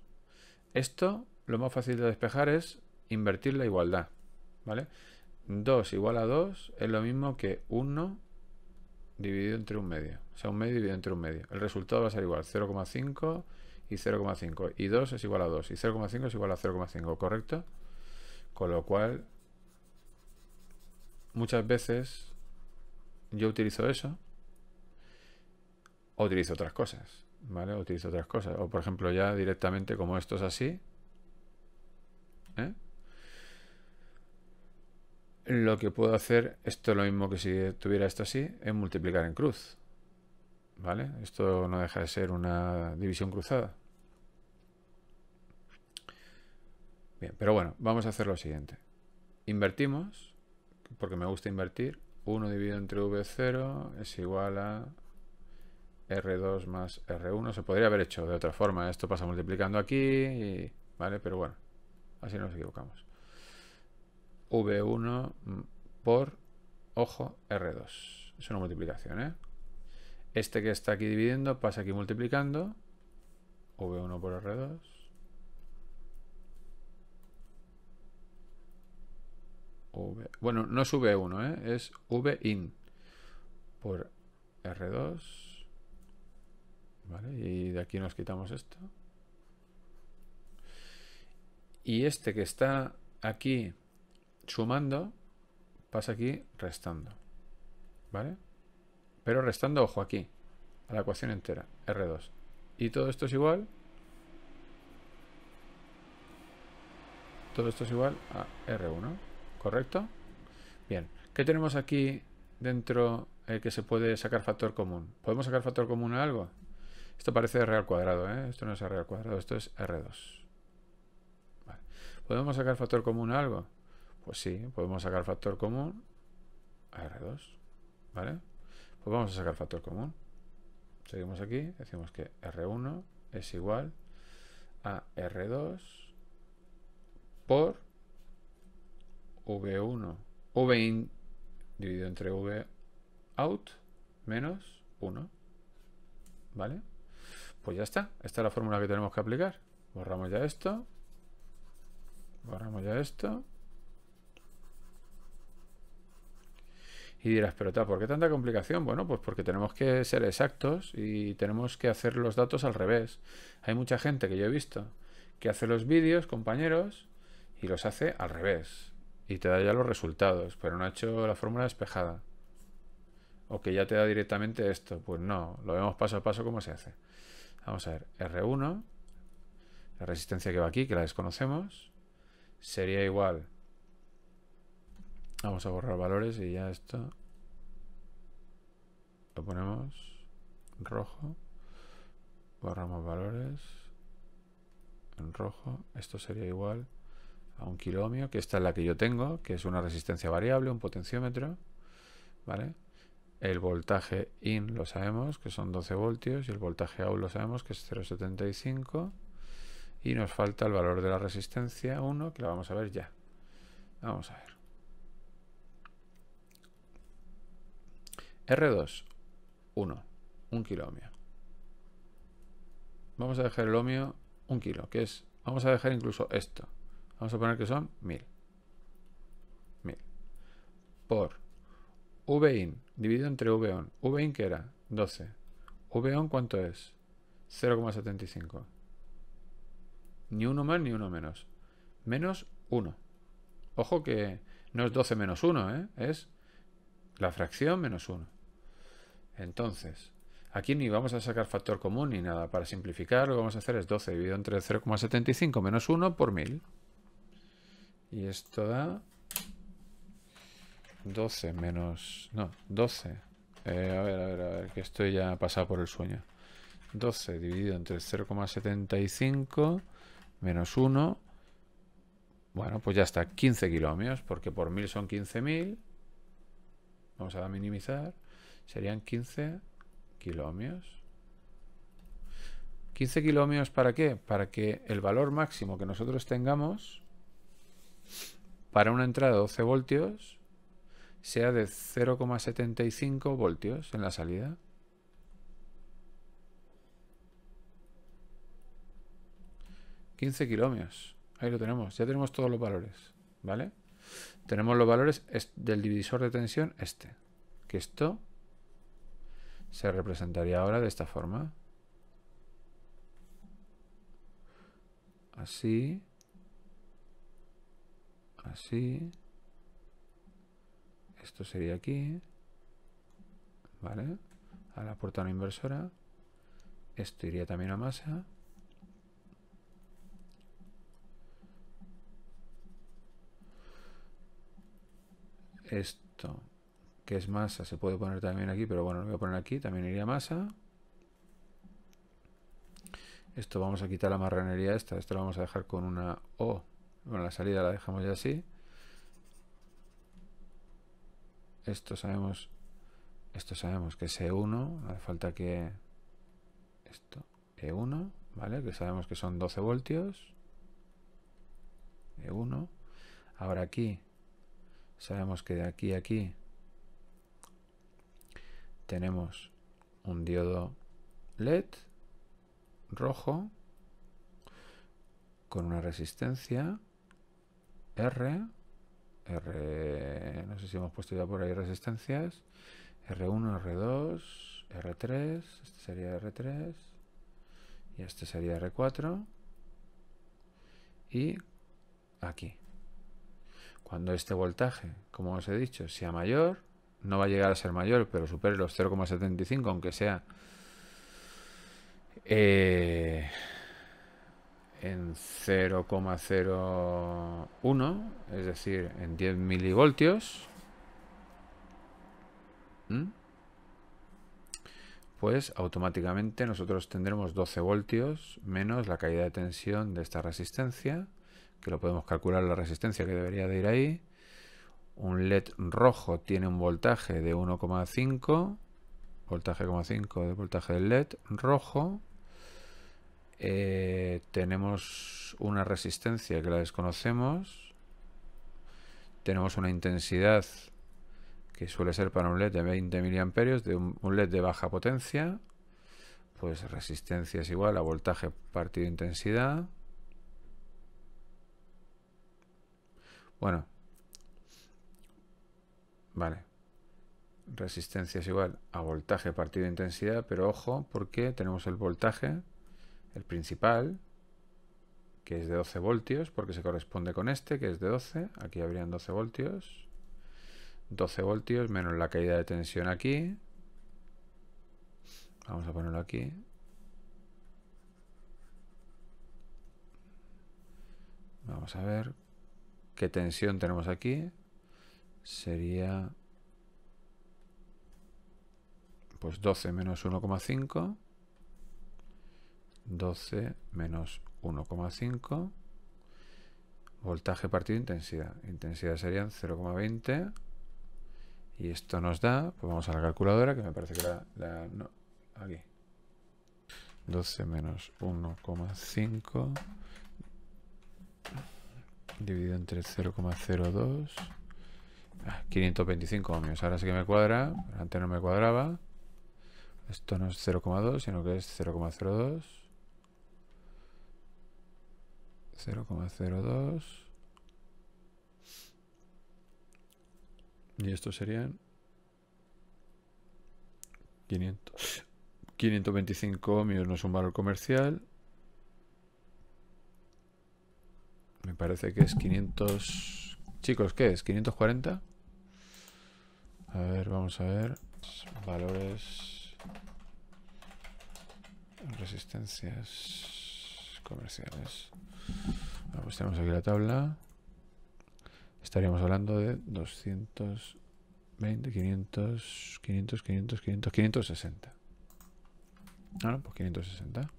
Esto, lo más fácil de despejar es invertir la igualdad. ¿Vale? 2 igual a 2 es lo mismo que 1 dividido entre un medio. O sea, un medio dividido entre un medio. El resultado va a ser igual, 0,5 y 0,5. Y 2 es igual a 2. Y 0,5 es igual a 0,5, ¿correcto? Con lo cual, muchas veces yo utilizo eso o utilizo otras cosas. ¿Vale? Utilizo otras cosas. O por ejemplo ya directamente como esto es así. ¿eh? Lo que puedo hacer, esto es lo mismo que si tuviera esto así, es multiplicar en cruz. ¿Vale? Esto no deja de ser una división cruzada. Bien, pero bueno, vamos a hacer lo siguiente. Invertimos, porque me gusta invertir. 1 dividido entre v0 es igual a R2 más R1. Se podría haber hecho de otra forma. Esto pasa multiplicando aquí. ¿Vale? Pero bueno. Así nos equivocamos. V1 por, ojo, R2. Es una multiplicación, ¿eh? Este que está aquí dividiendo pasa aquí multiplicando. V1 por R2. Bueno, no es V1, ¿eh? es Vin por R2 y de aquí nos quitamos esto. Y este que está aquí sumando, pasa aquí restando. ¿Vale? Pero restando, ojo, aquí. A la ecuación entera, R2. Y todo esto es igual. Todo esto es igual a R1. ¿Correcto? Bien. ¿Qué tenemos aquí dentro eh, que se puede sacar factor común? ¿Podemos sacar factor común a algo? Esto parece R al cuadrado, ¿eh? Esto no es real cuadrado, esto es R2. ¿Podemos sacar factor común a algo? Pues sí, podemos sacar factor común a R2. ¿Vale? Pues vamos a sacar factor común. Seguimos aquí, decimos que R1 es igual a R2 por V1, Vin dividido entre V out menos 1. ¿Vale? Pues ya está. Esta es la fórmula que tenemos que aplicar. Borramos ya esto. Borramos ya esto. Y dirás, pero ¿por qué tanta complicación? Bueno, pues porque tenemos que ser exactos y tenemos que hacer los datos al revés. Hay mucha gente que yo he visto que hace los vídeos, compañeros, y los hace al revés. Y te da ya los resultados, pero no ha hecho la fórmula despejada. O que ya te da directamente esto. Pues no, lo vemos paso a paso cómo se hace. Vamos a ver, R1, la resistencia que va aquí, que la desconocemos, sería igual. Vamos a borrar valores y ya esto lo ponemos rojo, borramos valores en rojo, esto sería igual a un kiloohmio, que esta es la que yo tengo, que es una resistencia variable, un potenciómetro, ¿vale? El voltaje in lo sabemos, que son 12 voltios, y el voltaje out lo sabemos, que es 0,75. Y nos falta el valor de la resistencia 1, que la vamos a ver ya. Vamos a ver. R2, 1, 1 kilo ohmio. Vamos a dejar el ohmio 1 kilo, que es, vamos a dejar incluso esto. Vamos a poner que son 1000. 1000. Por Vin dividido entre Von. Vin qué era 12. Von cuánto es? 0,75. Ni uno más ni uno menos. Menos 1. Ojo que no es 12 menos 1, ¿eh? Es la fracción menos 1. Entonces, aquí ni vamos a sacar factor común ni nada. Para simplificar lo que vamos a hacer es 12 dividido entre 0,75 menos 1 por 1000. Y esto da 12 menos... No, 12. Eh, a ver, a ver, a ver, que estoy ya pasado por el sueño. 12 dividido entre 0,75 menos 1. Bueno, pues ya está, 15 kilómetros, porque por 1000 son 15.000. Vamos a minimizar. Serían 15 kilómetros. 15 kilómetros para qué? Para que el valor máximo que nosotros tengamos para una entrada de 12 voltios sea de 0,75 voltios en la salida. ...15 kilómetros... Ahí lo tenemos. Ya tenemos todos los valores. ¿Vale? Tenemos los valores del divisor de tensión este. Que esto se representaría ahora de esta forma. Así. Así. Esto sería aquí. ¿Vale? A la puerta una inversora. Esto iría también a masa. Esto, que es masa, se puede poner también aquí, pero bueno, lo voy a poner aquí. También iría a masa. Esto vamos a quitar la marranería esta. Esto lo vamos a dejar con una O. Bueno, la salida la dejamos ya así. Esto sabemos. Esto sabemos que es E1. Hace falta que. Esto. E1, ¿vale? Que sabemos que son 12 voltios. E1. Ahora aquí. Sabemos que de aquí a aquí. Tenemos un diodo LED rojo con una resistencia R R, no sé si hemos puesto ya por ahí resistencias, R1, R2, R3, este sería R3, y este sería R4, y aquí. Cuando este voltaje, como os he dicho, sea mayor, no va a llegar a ser mayor, pero supere los 0,75, aunque sea... Eh, en 0,01, es decir, en 10 milivoltios, ¿Mm? pues automáticamente nosotros tendremos 12 voltios menos la caída de tensión de esta resistencia, que lo podemos calcular la resistencia que debería de ir ahí. Un LED rojo tiene un voltaje de 1,5, voltaje 1,5 de voltaje del LED rojo, eh, tenemos una resistencia que la desconocemos. Tenemos una intensidad que suele ser para un LED de 20 mA, de un LED de baja potencia. Pues resistencia es igual a voltaje partido intensidad. Bueno. Vale. Resistencia es igual a voltaje partido intensidad, pero ojo, porque tenemos el voltaje el principal, que es de 12 voltios, porque se corresponde con este, que es de 12. Aquí habrían 12 voltios. 12 voltios menos la caída de tensión aquí. Vamos a ponerlo aquí. Vamos a ver qué tensión tenemos aquí. Sería pues 12 menos 1,5 12 menos 1,5. Voltaje partido intensidad. Intensidad serían 0,20. Y esto nos da, pues vamos a la calculadora, que me parece que la... aquí. 12 menos 1,5 dividido entre 0,02 525 ah, ohmios. Ahora sí que me cuadra, antes no me cuadraba. Esto no es 0,2, sino que es 0,02. 0,02. Y esto serían 500. 525 ohmios no es un valor comercial. Me parece que es 500... Chicos, ¿qué es? ¿540? A ver, vamos a ver. Valores... Resistencias comerciales. Pues tenemos aquí la tabla. Estaríamos hablando de 220, 500, 500, 500, 500, 560. bueno pues 560.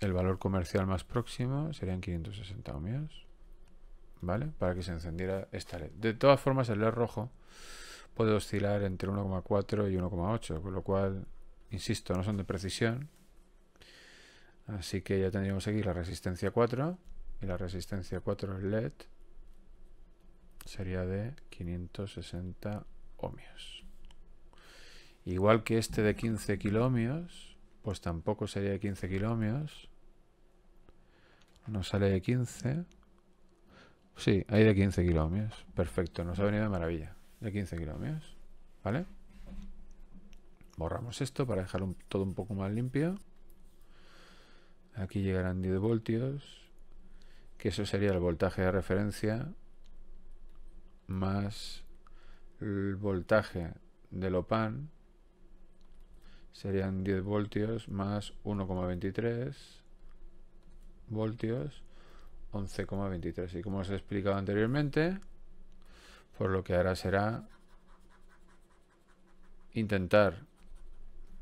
El valor comercial más próximo serían 560 ohmios. ¿Vale? Para que se encendiera esta LED. De todas formas, el LED rojo puede oscilar entre 1,4 y 1,8, con lo cual, insisto, no son de precisión. Así que ya tendríamos aquí la resistencia 4 y la resistencia 4 LED sería de 560 ohmios. Igual que este de 15 kiloohmios, pues tampoco sería de 15 km. No sale de 15. Sí, hay de 15 km. Perfecto, nos ha venido de maravilla de 15 kilómetros. ¿Vale? Borramos esto para dejarlo todo un poco más limpio. Aquí llegarán 10 voltios, que eso sería el voltaje de referencia más el voltaje del OPAN serían 10 voltios más 1,23 voltios 11,23 y como os he explicado anteriormente por lo que ahora será intentar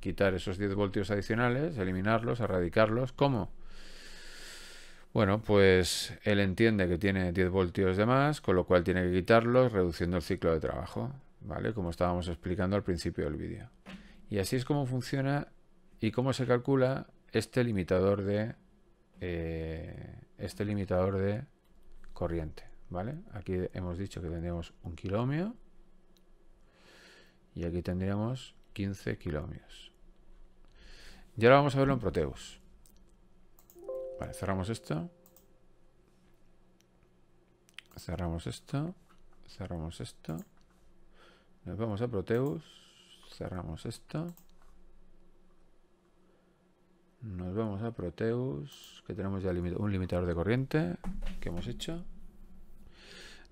quitar esos 10 voltios adicionales, eliminarlos, erradicarlos. ¿Cómo? Bueno, pues él entiende que tiene 10 voltios de más, con lo cual tiene que quitarlos, reduciendo el ciclo de trabajo, ¿vale? Como estábamos explicando al principio del vídeo. Y así es como funciona y cómo se calcula este limitador de eh, este limitador de corriente. ¿vale? Aquí hemos dicho que tendríamos un kilómetro y aquí tendríamos 15 kilómetros. Y ahora vamos a verlo en Proteus. Vale, cerramos esto. Cerramos esto. Cerramos esto. Nos vamos a Proteus. Cerramos esto. Nos vamos a Proteus, que tenemos ya un limitador de corriente que hemos hecho.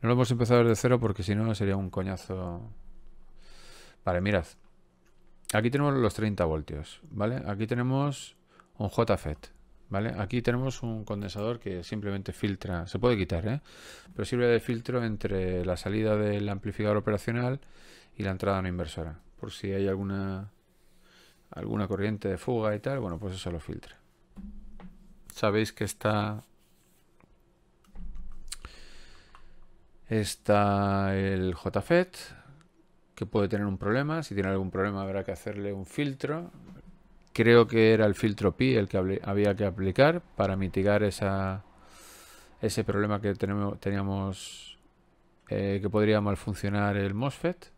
No lo hemos empezado desde cero porque si no sería un coñazo. Vale, mirad. Aquí tenemos los 30 voltios, ¿vale? Aquí tenemos un JFET, ¿vale? Aquí tenemos un condensador que simplemente filtra, se puede quitar, ¿eh? Pero sirve de filtro entre la salida del amplificador operacional y la entrada no una inversora. Por si hay alguna, alguna corriente de fuga y tal, bueno, pues eso lo filtra. Sabéis que está Está el JFET, que puede tener un problema. Si tiene algún problema habrá que hacerle un filtro. Creo que era el filtro pi el que había que aplicar para mitigar ese problema que tenemos, teníamos eh, que podría mal funcionar el MOSFET.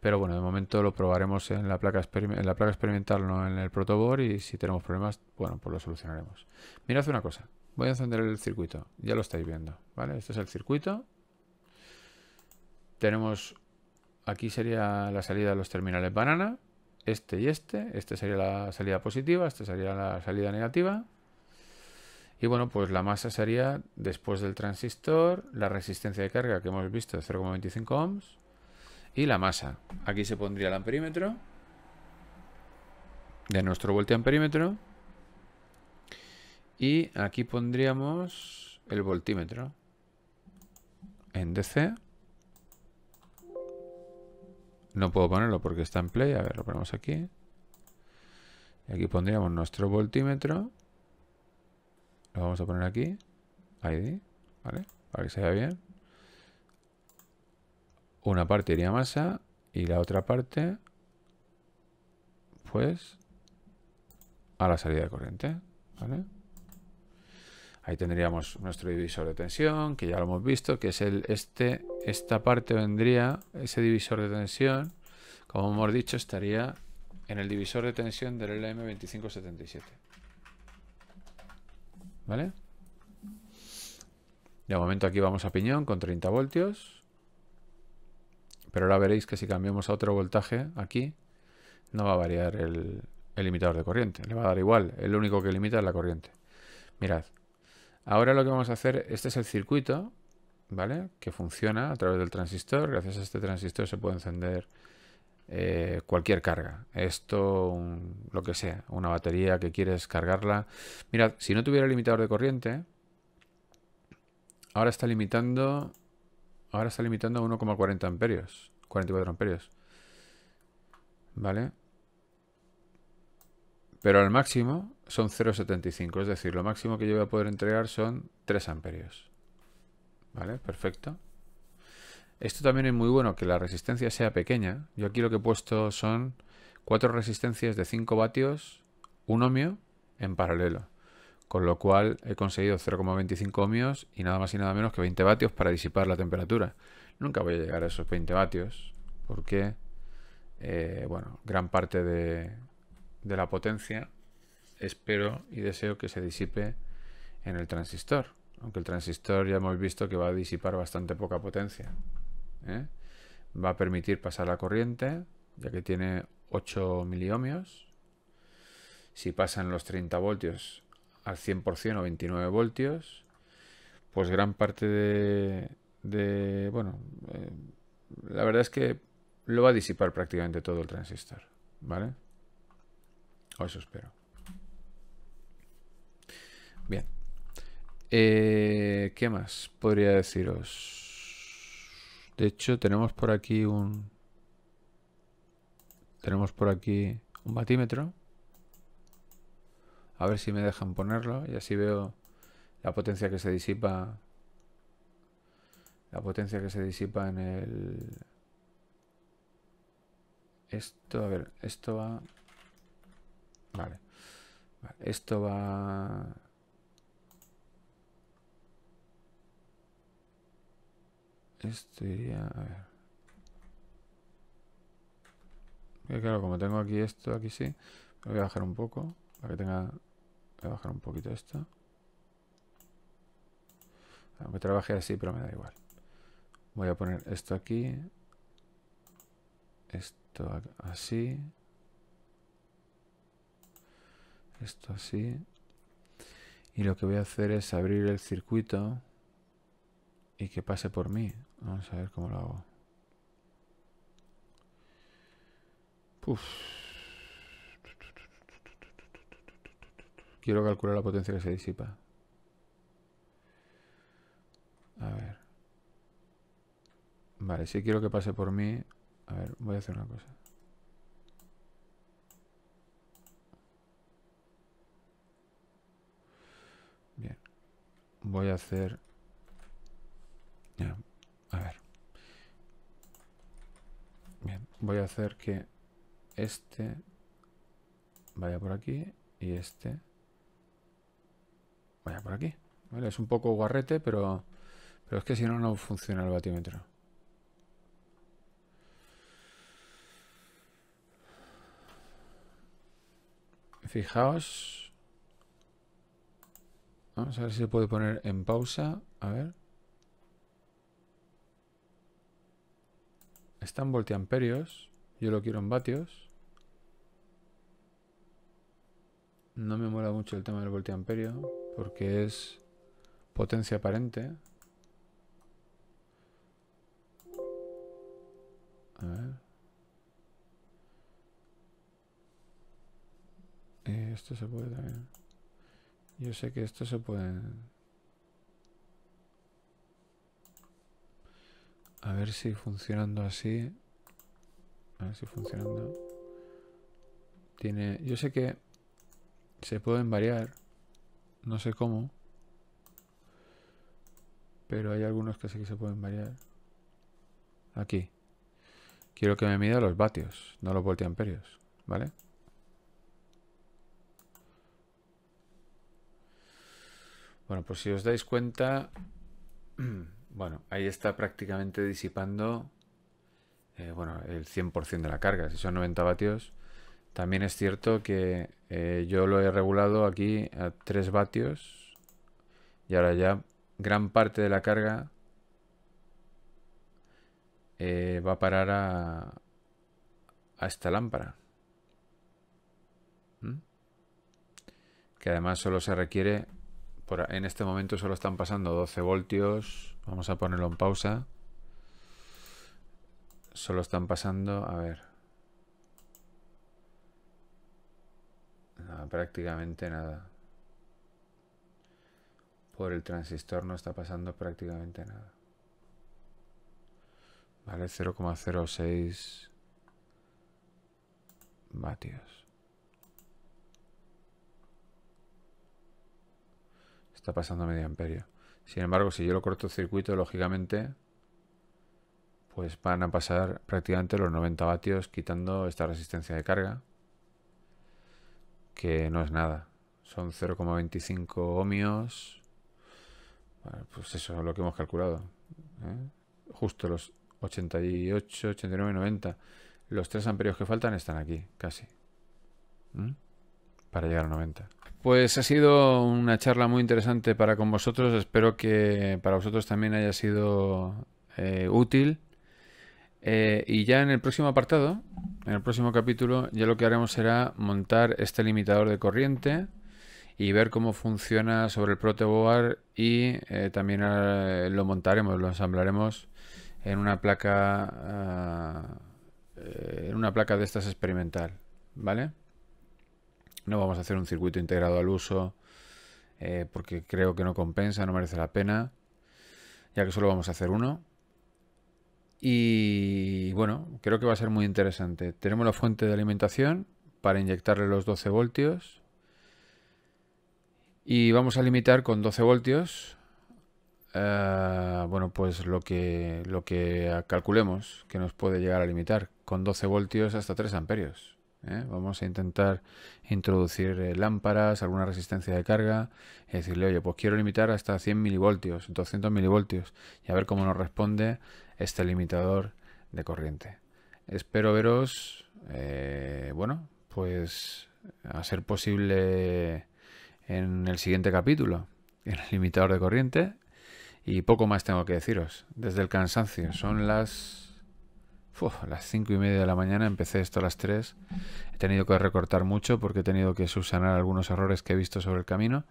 Pero bueno, de momento lo probaremos en la placa, experimental, no en el protoboard y si tenemos problemas, bueno, pues lo solucionaremos. Mira hace una cosa. Voy a encender el circuito. Ya lo estáis viendo. ¿Vale? Este es el circuito. Tenemos... Aquí sería la salida de los terminales banana. Este y este. Este sería la salida positiva. Este sería la salida negativa. Y bueno, pues la masa sería, después del transistor, la resistencia de carga que hemos visto de 0,25 ohms y la masa. Aquí se pondría el amperímetro de nuestro volteamperímetro. Y aquí pondríamos el voltímetro en DC. No puedo ponerlo porque está en play. A ver, lo ponemos aquí. Y aquí pondríamos nuestro voltímetro. Lo vamos a poner aquí. ID. ¿Vale? Para que se vea bien. Una parte iría a masa y la otra parte, pues, a la salida de corriente. ¿Vale? Ahí tendríamos nuestro divisor de tensión, que ya lo hemos visto, que es el este, esta parte vendría, ese divisor de tensión, como hemos dicho, estaría en el divisor de tensión del LM2577. ¿Vale? De momento aquí vamos a piñón con 30 voltios. Pero ahora veréis que si cambiamos a otro voltaje aquí, no va a variar el, el limitador de corriente. Le va a dar igual. El único que limita es la corriente. Mirad, Ahora lo que vamos a hacer, este es el circuito, ¿vale? Que funciona a través del transistor. Gracias a este transistor se puede encender eh, cualquier carga. Esto, lo que sea, una batería que quieres cargarla. Mirad, si no tuviera limitador de corriente, ahora está limitando, ahora está limitando a 1,40 amperios, 44 amperios. ¿Vale? Pero al máximo son 0,75, es decir, lo máximo que yo voy a poder entregar son 3 amperios. ¿Vale? Perfecto. Esto también es muy bueno, que la resistencia sea pequeña. Yo aquí lo que he puesto son cuatro resistencias de 5 vatios, 1 ohmio en paralelo. Con lo cual he conseguido 0,25 ohmios y nada más y nada menos que 20 vatios para disipar la temperatura. Nunca voy a llegar a esos 20 vatios porque, eh, bueno, gran parte de la potencia espero y deseo que se disipe en el transistor. Aunque el transistor ya hemos visto que va a disipar bastante poca potencia. ¿eh? Va a permitir pasar la corriente, ya que tiene 8 miliohmios. Si pasan los 30 voltios al 100% o 29 voltios, pues gran parte de... bueno, eh, la verdad es que lo va a disipar prácticamente todo el transistor. ¿Vale? O eso espero. Bien. Eh, ¿Qué más podría deciros? De hecho, tenemos por aquí un... Tenemos por aquí un batímetro. A ver si me dejan ponerlo y así veo la potencia que se disipa. La potencia que se disipa en el... Esto, a ver, esto va... Vale. vale. Esto va Este iría, a ver. claro, como tengo aquí esto, aquí sí. Lo voy a bajar un poco. Para que tenga. Voy a bajar un poquito esto. Aunque ah, trabaje así, pero me da igual. Voy a poner esto aquí. Esto así. Esto así. Y lo que voy a hacer es abrir el circuito y que pase por mí. Vamos a ver cómo lo hago. Quiero calcular la potencia que se disipa. A ver. Vale, si quiero que pase por mí... A ver, voy a hacer una cosa. Bien. Voy a hacer a ver. voy a hacer que este vaya por aquí y este vaya por aquí. Es un poco guarrete, pero, pero es que si no, no funciona el batímetro. Fijaos. Vamos a ver si se puede poner en pausa. A ver. Están en voltiamperios. Yo lo quiero en vatios. No me mola mucho el tema del voltiamperio porque es potencia aparente. A ver. Eh, esto se puede también. Yo sé que esto se puede... A ver si funcionando así. A ver si funcionando. Tiene. Yo sé que se pueden variar. No sé cómo. Pero hay algunos que sé que se pueden variar. Aquí. Quiero que me mida los vatios, no los voltiamperios. ¿Vale? Bueno, pues si os dais cuenta. Bueno, ahí está prácticamente disipando eh, bueno, el 100% de la carga, si son 90 vatios. También es cierto que eh, yo lo he regulado aquí a 3 vatios y ahora ya gran parte de la carga eh, va a parar a, esta lámpara. ¿Mm? Que además solo se requiere en este momento solo están pasando 12 voltios. Vamos a ponerlo en pausa. Solo están pasando, a ver. prácticamente nada. Por el transistor no está pasando prácticamente nada. Vale, 0,06 vatios. Está pasando medio amperio. Sin embargo, si yo lo corto circuito lógicamente, pues van a pasar prácticamente los 90 vatios quitando esta resistencia de carga, que no es nada. Son 0,25 ohmios. pues eso es lo que hemos calculado. ¿eh? Justo los 88, 89, 90. Los 3 amperios que faltan están aquí, casi. Para llegar a 90. Pues ha sido una charla muy interesante para con vosotros. Espero que para vosotros también haya sido eh, útil. Eh, y ya en el próximo apartado, en el próximo capítulo, ya lo que haremos será montar este limitador de corriente y ver cómo funciona sobre el protoboard y eh, también lo montaremos, lo ensamblaremos en una placa ah, en una placa de estas experimental, ¿vale? No vamos a hacer un circuito integrado al uso eh, porque creo que no compensa, no merece la pena, ya que solo vamos a hacer uno. Y bueno, creo que va a ser muy interesante. Tenemos la fuente de alimentación para inyectarle los 12 voltios. Y vamos a limitar con 12 voltios, eh, bueno, pues lo que, lo que calculemos que nos puede llegar a limitar. Con 12 voltios hasta 3 amperios. ¿eh? Vamos a intentar introducir eh, lámparas, alguna resistencia de carga y decirle, oye, pues quiero limitar hasta 100 milivoltios, 200 milivoltios y a ver cómo nos responde este limitador de corriente. Espero veros, eh, bueno, pues a ser posible en el siguiente capítulo, en el limitador de corriente. Y poco más tengo que deciros. Desde el cansancio, son las a las 5 y media de la mañana, empecé esto a las 3. He tenido que recortar mucho porque he tenido que subsanar algunos errores que he visto sobre el camino.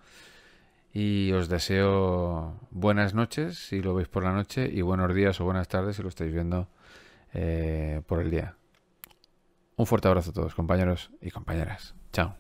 Y os deseo buenas noches si lo veis por la noche y buenos días o buenas tardes si lo estáis viendo eh, por el día. Un fuerte abrazo a todos, compañeros y compañeras. Chao.